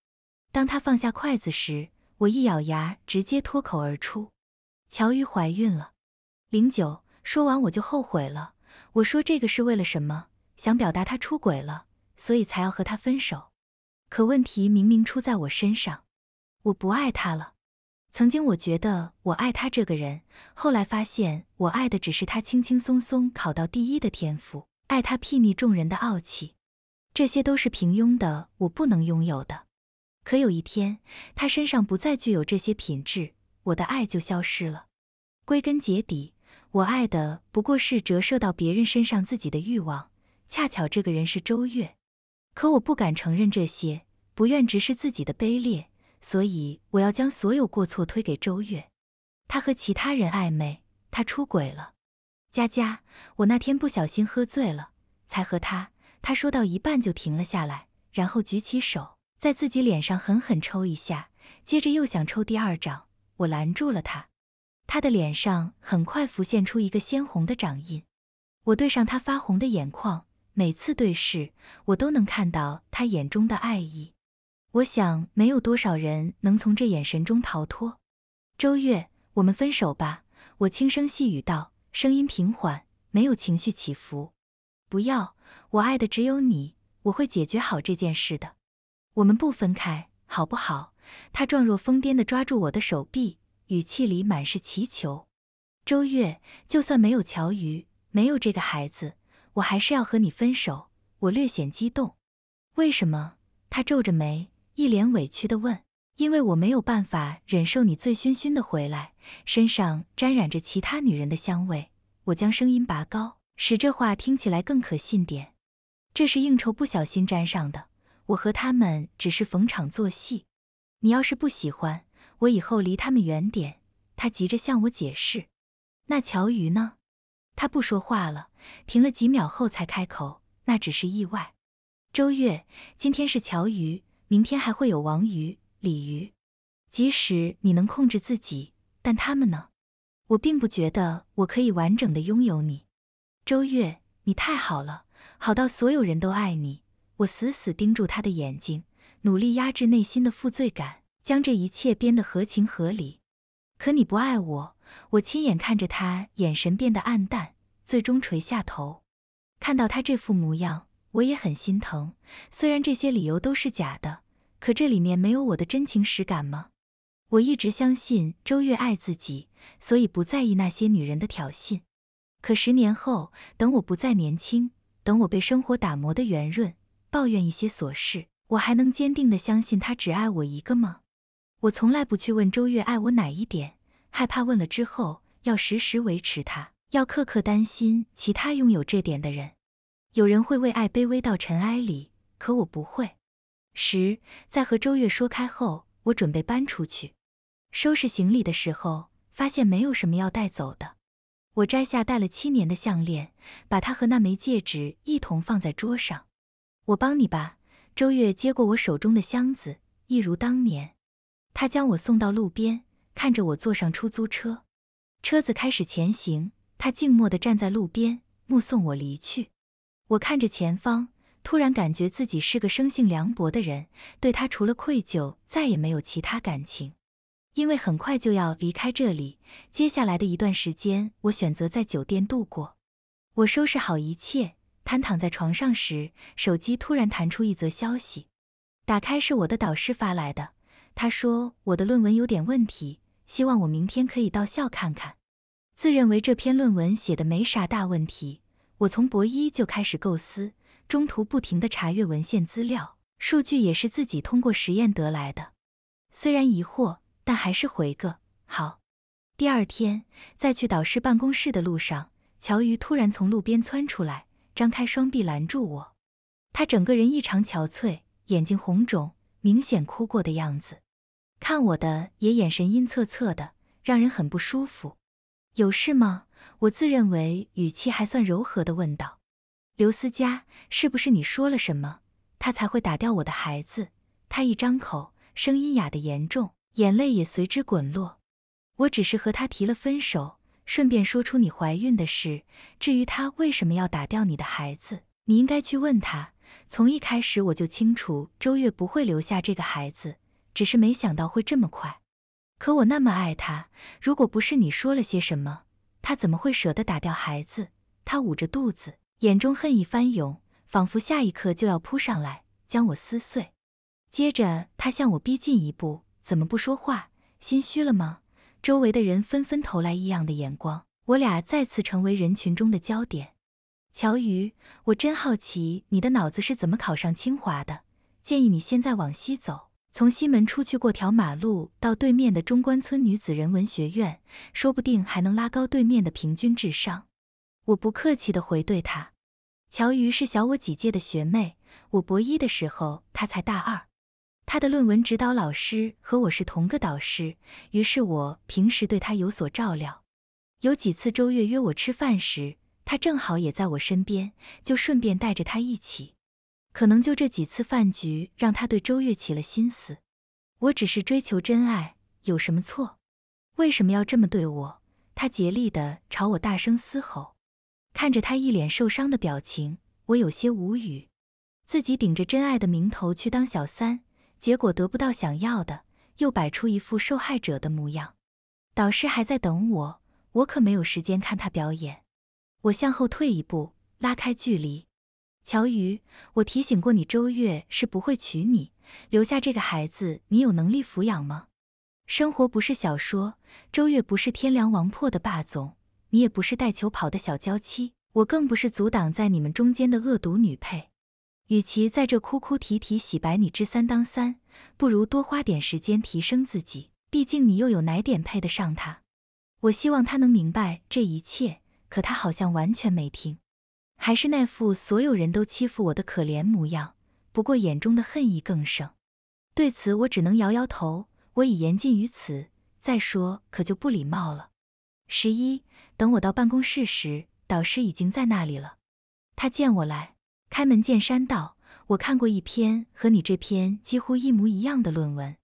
当他放下筷子时，我一咬牙，直接脱口而出：“乔瑜怀孕了。”零九说完，我就后悔了。我说这个是为了什么？想表达他出轨了，所以才要和他分手。可问题明明出在我身上，我不爱他了。曾经我觉得我爱他这个人，后来发现我爱的只是他轻轻松松考到第一的天赋，爱他睥睨众人的傲气。这些都是平庸的，我不能拥有的。可有一天，他身上不再具有这些品质，我的爱就消失了。归根结底，我爱的不过是折射到别人身上自己的欲望。恰巧这个人是周月，可我不敢承认这些，不愿直视自己的卑劣，所以我要将所有过错推给周月。他和其他人暧昧，他出轨了。佳佳，我那天不小心喝醉了，才和他。他说到一半就停了下来，然后举起手，在自己脸上狠狠抽一下，接着又想抽第二掌。我拦住了他，他的脸上很快浮现出一个鲜红的掌印。我对上他发红的眼眶，每次对视，我都能看到他眼中的爱意。我想，没有多少人能从这眼神中逃脱。周月，我们分手吧，我轻声细语道，声音平缓，没有情绪起伏。不要，我爱的只有你，我会解决好这件事的。我们不分开，好不好？他状若疯癫的抓住我的手臂，语气里满是祈求。周月，就算没有乔瑜，没有这个孩子，我还是要和你分手。我略显激动。为什么？他皱着眉，一脸委屈的问。因为我没有办法忍受你醉醺醺的回来，身上沾染着其他女人的香味。我将声音拔高。使这话听起来更可信点。这是应酬不小心沾上的，我和他们只是逢场作戏。你要是不喜欢，我以后离他们远点。他急着向我解释。那乔瑜呢？他不说话了，停了几秒后才开口。那只是意外。周月，今天是乔瑜，明天还会有王瑜、李瑜。即使你能控制自己，但他们呢？我并不觉得我可以完整的拥有你。周月，你太好了，好到所有人都爱你。我死死盯住他的眼睛，努力压制内心的负罪感，将这一切编得合情合理。可你不爱我，我亲眼看着他眼神变得暗淡，最终垂下头。看到他这副模样，我也很心疼。虽然这些理由都是假的，可这里面没有我的真情实感吗？我一直相信周月爱自己，所以不在意那些女人的挑衅。可十年后，等我不再年轻，等我被生活打磨的圆润，抱怨一些琐事，我还能坚定的相信他只爱我一个吗？我从来不去问周月爱我哪一点，害怕问了之后要时时维持他，要刻刻担心其他拥有这点的人。有人会为爱卑微到尘埃里，可我不会。十，在和周月说开后，我准备搬出去，收拾行李的时候，发现没有什么要带走的。我摘下戴了七年的项链，把它和那枚戒指一同放在桌上。我帮你吧。周月接过我手中的箱子，一如当年，他将我送到路边，看着我坐上出租车，车子开始前行。他静默地站在路边，目送我离去。我看着前方，突然感觉自己是个生性凉薄的人，对他除了愧疚，再也没有其他感情。因为很快就要离开这里，接下来的一段时间我选择在酒店度过。我收拾好一切，瘫躺在床上时，手机突然弹出一则消息。打开是我的导师发来的，他说我的论文有点问题，希望我明天可以到校看看。自认为这篇论文写的没啥大问题，我从博一就开始构思，中途不停地查阅文献资料，数据也是自己通过实验得来的。虽然疑惑。但还是回个好。第二天，在去导师办公室的路上，乔瑜突然从路边窜出来，张开双臂拦住我。他整个人异常憔悴，眼睛红肿，明显哭过的样子。看我的也眼神阴恻恻的，让人很不舒服。有事吗？我自认为语气还算柔和的问道。刘思佳，是不是你说了什么，他才会打掉我的孩子？他一张口，声音哑的严重。眼泪也随之滚落。我只是和他提了分手，顺便说出你怀孕的事。至于他为什么要打掉你的孩子，你应该去问他。从一开始我就清楚，周月不会留下这个孩子，只是没想到会这么快。可我那么爱他，如果不是你说了些什么，他怎么会舍得打掉孩子？他捂着肚子，眼中恨意翻涌，仿佛下一刻就要扑上来将我撕碎。接着，他向我逼近一步。怎么不说话？心虚了吗？周围的人纷纷投来异样的眼光，我俩再次成为人群中的焦点。乔瑜，我真好奇你的脑子是怎么考上清华的。建议你现在往西走，从西门出去过条马路，到对面的中关村女子人文学院，说不定还能拉高对面的平均智商。我不客气地回怼他，乔瑜是小我几届的学妹，我博一的时候她才大二。他的论文指导老师和我是同个导师，于是我平时对他有所照料。有几次周月约我吃饭时，他正好也在我身边，就顺便带着他一起。可能就这几次饭局，让他对周月起了心思。我只是追求真爱，有什么错？为什么要这么对我？他竭力地朝我大声嘶吼，看着他一脸受伤的表情，我有些无语。自己顶着真爱的名头去当小三。结果得不到想要的，又摆出一副受害者的模样。导师还在等我，我可没有时间看他表演。我向后退一步，拉开距离。乔瑜，我提醒过你，周月是不会娶你。留下这个孩子，你有能力抚养吗？生活不是小说，周月不是天凉王破的霸总，你也不是带球跑的小娇妻，我更不是阻挡在你们中间的恶毒女配。与其在这哭哭啼啼洗白你之三当三，不如多花点时间提升自己。毕竟你又有哪点配得上他？我希望他能明白这一切，可他好像完全没听，还是那副所有人都欺负我的可怜模样。不过眼中的恨意更盛。对此我只能摇摇头。我已言尽于此，再说可就不礼貌了。十一，等我到办公室时，导师已经在那里了。他见我来。开门见山道：“我看过一篇和你这篇几乎一模一样的论文。”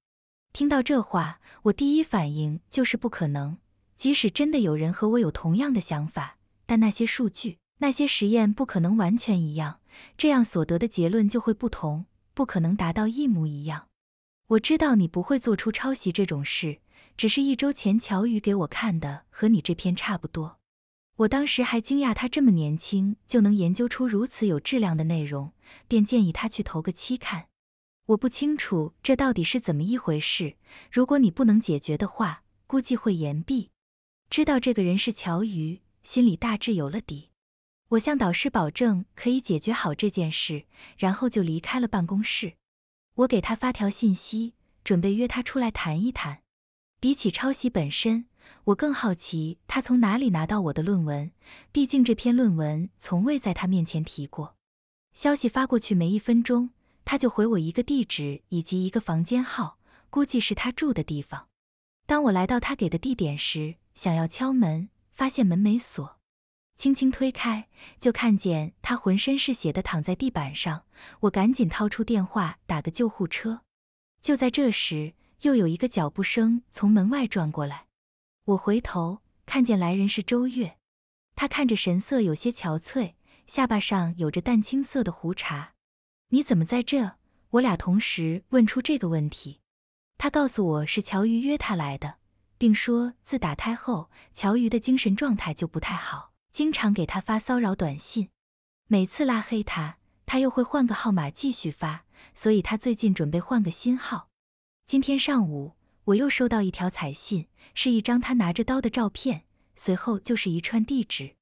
听到这话，我第一反应就是不可能。即使真的有人和我有同样的想法，但那些数据、那些实验不可能完全一样，这样所得的结论就会不同，不可能达到一模一样。我知道你不会做出抄袭这种事，只是一周前乔宇给我看的和你这篇差不多。我当时还惊讶他这么年轻就能研究出如此有质量的内容，便建议他去投个期刊。我不清楚这到底是怎么一回事，如果你不能解决的话，估计会言毕。知道这个人是乔瑜，心里大致有了底。我向导师保证可以解决好这件事，然后就离开了办公室。我给他发条信息，准备约他出来谈一谈。比起抄袭本身。我更好奇他从哪里拿到我的论文，毕竟这篇论文从未在他面前提过。消息发过去没一分钟，他就回我一个地址以及一个房间号，估计是他住的地方。当我来到他给的地点时，想要敲门，发现门没锁，轻轻推开就看见他浑身是血的躺在地板上。我赶紧掏出电话打个救护车。就在这时，又有一个脚步声从门外转过来。我回头看见来人是周月，他看着神色有些憔悴，下巴上有着淡青色的胡茬。你怎么在这？我俩同时问出这个问题。他告诉我是乔瑜约他来的，并说自打胎后，乔瑜的精神状态就不太好，经常给他发骚扰短信，每次拉黑他，他又会换个号码继续发，所以他最近准备换个新号。今天上午。我又收到一条彩信，是一张他拿着刀的照片，随后就是一串地址。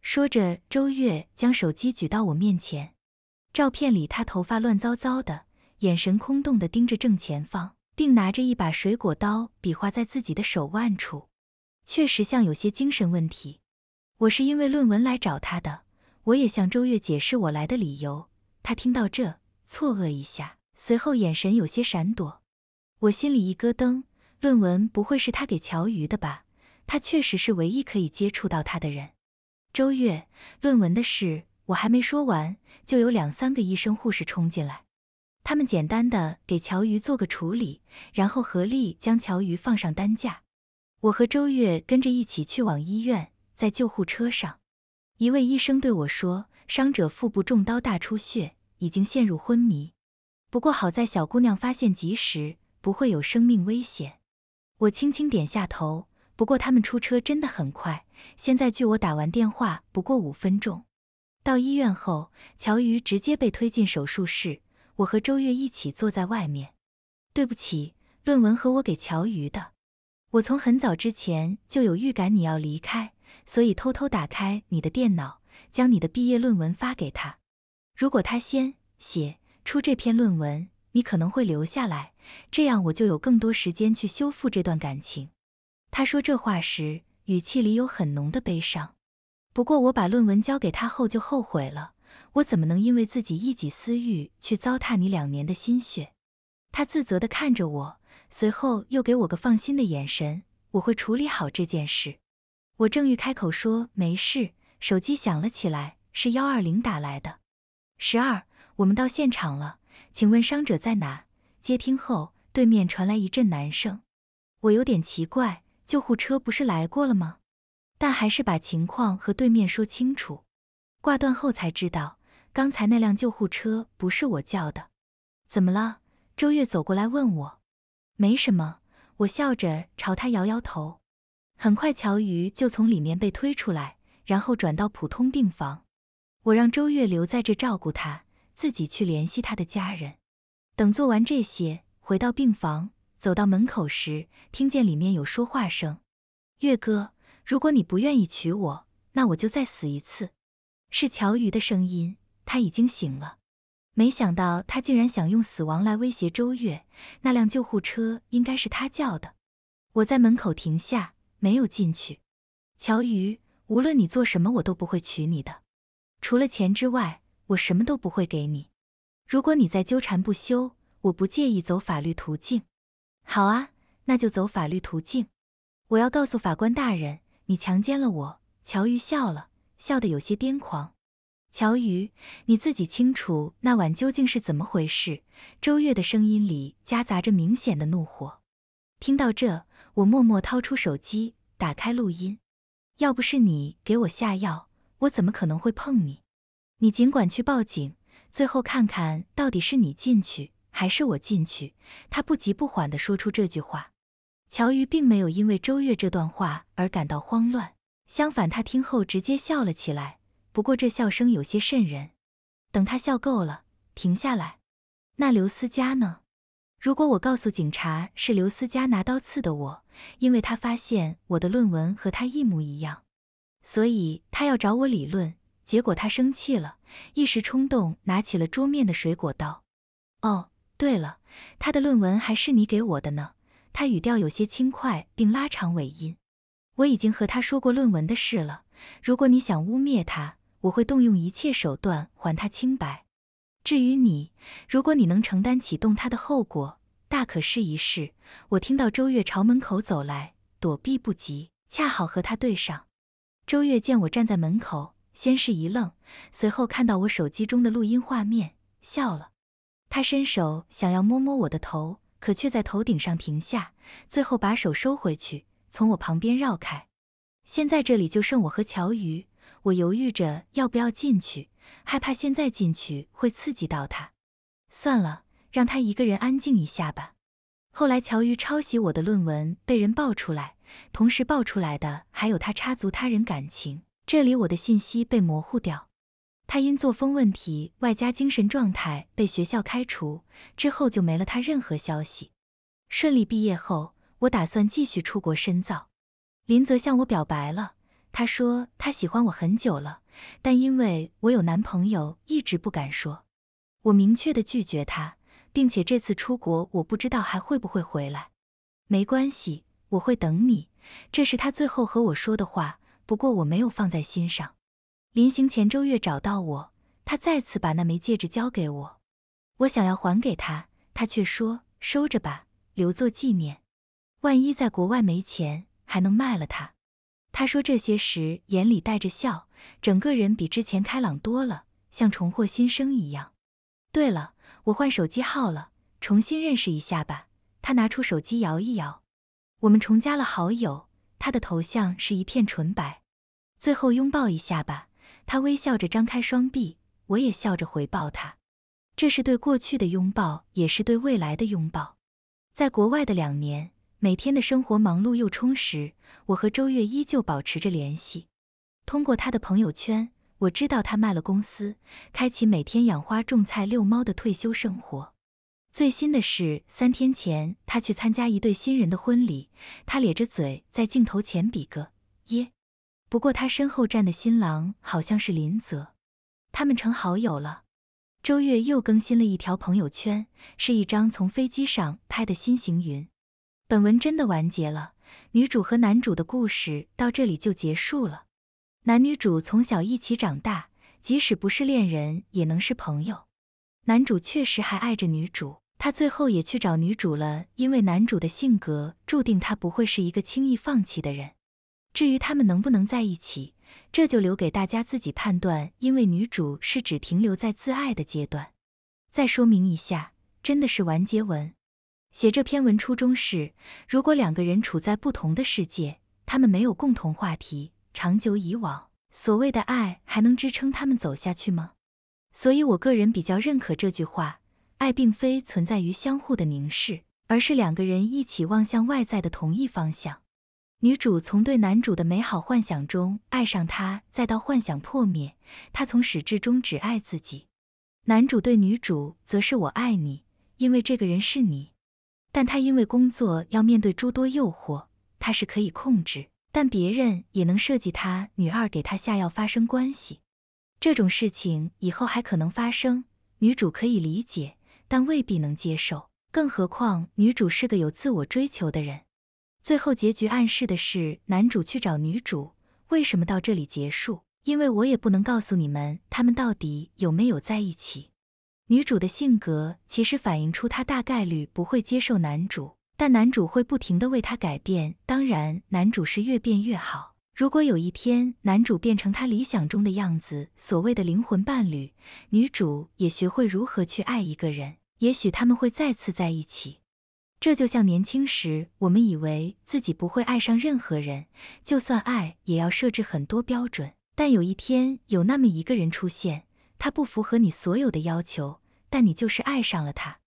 说着，周月将手机举到我面前。照片里，他头发乱糟糟的，眼神空洞的盯着正前方，并拿着一把水果刀比划在自己的手腕处，确实像有些精神问题。我是因为论文来找他的，我也向周月解释我来的理由。他听到这，错愕一下，随后眼神有些闪躲。我心里一咯噔，论文不会是他给乔瑜的吧？他确实是唯一可以接触到他的人。周月，论文的事我还没说完，就有两三个医生护士冲进来，他们简单的给乔瑜做个处理，然后合力将乔瑜放上担架。我和周月跟着一起去往医院，在救护车上，一位医生对我说：“伤者腹部中刀，大出血，已经陷入昏迷。不过好在小姑娘发现及时。”不会有生命危险。我轻轻点下头。不过他们出车真的很快，现在距我打完电话不过五分钟。到医院后，乔瑜直接被推进手术室，我和周月一起坐在外面。对不起，论文和我给乔瑜的。我从很早之前就有预感你要离开，所以偷偷打开你的电脑，将你的毕业论文发给他。如果他先写出这篇论文。你可能会留下来，这样我就有更多时间去修复这段感情。他说这话时，语气里有很浓的悲伤。不过我把论文交给他后，就后悔了。我怎么能因为自己一己私欲去糟蹋你两年的心血？他自责地看着我，随后又给我个放心的眼神。我会处理好这件事。我正欲开口说没事，手机响了起来，是幺二零打来的。十二，我们到现场了。请问伤者在哪？接听后，对面传来一阵男声。我有点奇怪，救护车不是来过了吗？但还是把情况和对面说清楚。挂断后才知道，刚才那辆救护车不是我叫的。怎么了？周月走过来问我。没什么，我笑着朝他摇摇头。很快，乔瑜就从里面被推出来，然后转到普通病房。我让周月留在这照顾他。自己去联系他的家人，等做完这些，回到病房，走到门口时，听见里面有说话声。月哥，如果你不愿意娶我，那我就再死一次。是乔瑜的声音，他已经醒了。没想到他竟然想用死亡来威胁周月。那辆救护车应该是他叫的。我在门口停下，没有进去。乔瑜，无论你做什么，我都不会娶你的。除了钱之外。我什么都不会给你，如果你再纠缠不休，我不介意走法律途径。好啊，那就走法律途径。我要告诉法官大人，你强奸了我。乔瑜笑了笑得有些癫狂。乔瑜，你自己清楚那晚究竟是怎么回事。周月的声音里夹杂着明显的怒火。听到这，我默默掏出手机，打开录音。要不是你给我下药，我怎么可能会碰你？你尽管去报警，最后看看到底是你进去还是我进去。他不急不缓地说出这句话。乔瑜并没有因为周越这段话而感到慌乱，相反，他听后直接笑了起来。不过这笑声有些渗人。等他笑够了，停下来。那刘思佳呢？如果我告诉警察是刘思佳拿刀刺的我，因为他发现我的论文和他一模一样，所以他要找我理论。结果他生气了，一时冲动拿起了桌面的水果刀。哦，对了，他的论文还是你给我的呢。他语调有些轻快，并拉长尾音。我已经和他说过论文的事了。如果你想污蔑他，我会动用一切手段还他清白。至于你，如果你能承担起动他的后果，大可试一试。我听到周月朝门口走来，躲避不及，恰好和他对上。周月见我站在门口。先是一愣，随后看到我手机中的录音画面，笑了。他伸手想要摸摸我的头，可却在头顶上停下，最后把手收回去，从我旁边绕开。现在这里就剩我和乔瑜，我犹豫着要不要进去，害怕现在进去会刺激到他。算了，让他一个人安静一下吧。后来乔瑜抄袭我的论文被人爆出来，同时爆出来的还有他插足他人感情。这里我的信息被模糊掉，他因作风问题外加精神状态被学校开除，之后就没了他任何消息。顺利毕业后，我打算继续出国深造。林泽向我表白了，他说他喜欢我很久了，但因为我有男朋友，一直不敢说。我明确的拒绝他，并且这次出国我不知道还会不会回来。没关系，我会等你。这是他最后和我说的话。不过我没有放在心上。临行前，周月找到我，他再次把那枚戒指交给我。我想要还给他，他却说：“收着吧，留作纪念。万一在国外没钱，还能卖了它。”他说这些时，眼里带着笑，整个人比之前开朗多了，像重获新生一样。对了，我换手机号了，重新认识一下吧。他拿出手机摇一摇，我们重加了好友。他的头像是一片纯白，最后拥抱一下吧。他微笑着张开双臂，我也笑着回报他。这是对过去的拥抱，也是对未来的拥抱。在国外的两年，每天的生活忙碌又充实。我和周月依旧保持着联系，通过他的朋友圈，我知道他卖了公司，开启每天养花、种菜、遛猫的退休生活。最新的是，三天前他去参加一对新人的婚礼，他咧着嘴在镜头前比个耶。不过他身后站的新郎好像是林泽，他们成好友了。周月又更新了一条朋友圈，是一张从飞机上拍的新型云。本文真的完结了，女主和男主的故事到这里就结束了。男女主从小一起长大，即使不是恋人，也能是朋友。男主确实还爱着女主。他最后也去找女主了，因为男主的性格注定他不会是一个轻易放弃的人。至于他们能不能在一起，这就留给大家自己判断。因为女主是只停留在自爱的阶段。再说明一下，真的是完结文。写这篇文初衷是：如果两个人处在不同的世界，他们没有共同话题，长久以往，所谓的爱还能支撑他们走下去吗？所以我个人比较认可这句话。爱并非存在于相互的凝视，而是两个人一起望向外在的同一方向。女主从对男主的美好幻想中爱上他，再到幻想破灭，她从始至终只爱自己。男主对女主则是我爱你，因为这个人是你。但他因为工作要面对诸多诱惑，他是可以控制，但别人也能设计他。女二给他下药发生关系，这种事情以后还可能发生，女主可以理解。但未必能接受，更何况女主是个有自我追求的人。最后结局暗示的是男主去找女主，为什么到这里结束？因为我也不能告诉你们他们到底有没有在一起。女主的性格其实反映出她大概率不会接受男主，但男主会不停的为她改变，当然男主是越变越好。如果有一天，男主变成他理想中的样子，所谓的灵魂伴侣，女主也学会如何去爱一个人，也许他们会再次在一起。这就像年轻时，我们以为自己不会爱上任何人，就算爱也要设置很多标准。但有一天，有那么一个人出现，他不符合你所有的要求，但你就是爱上了他。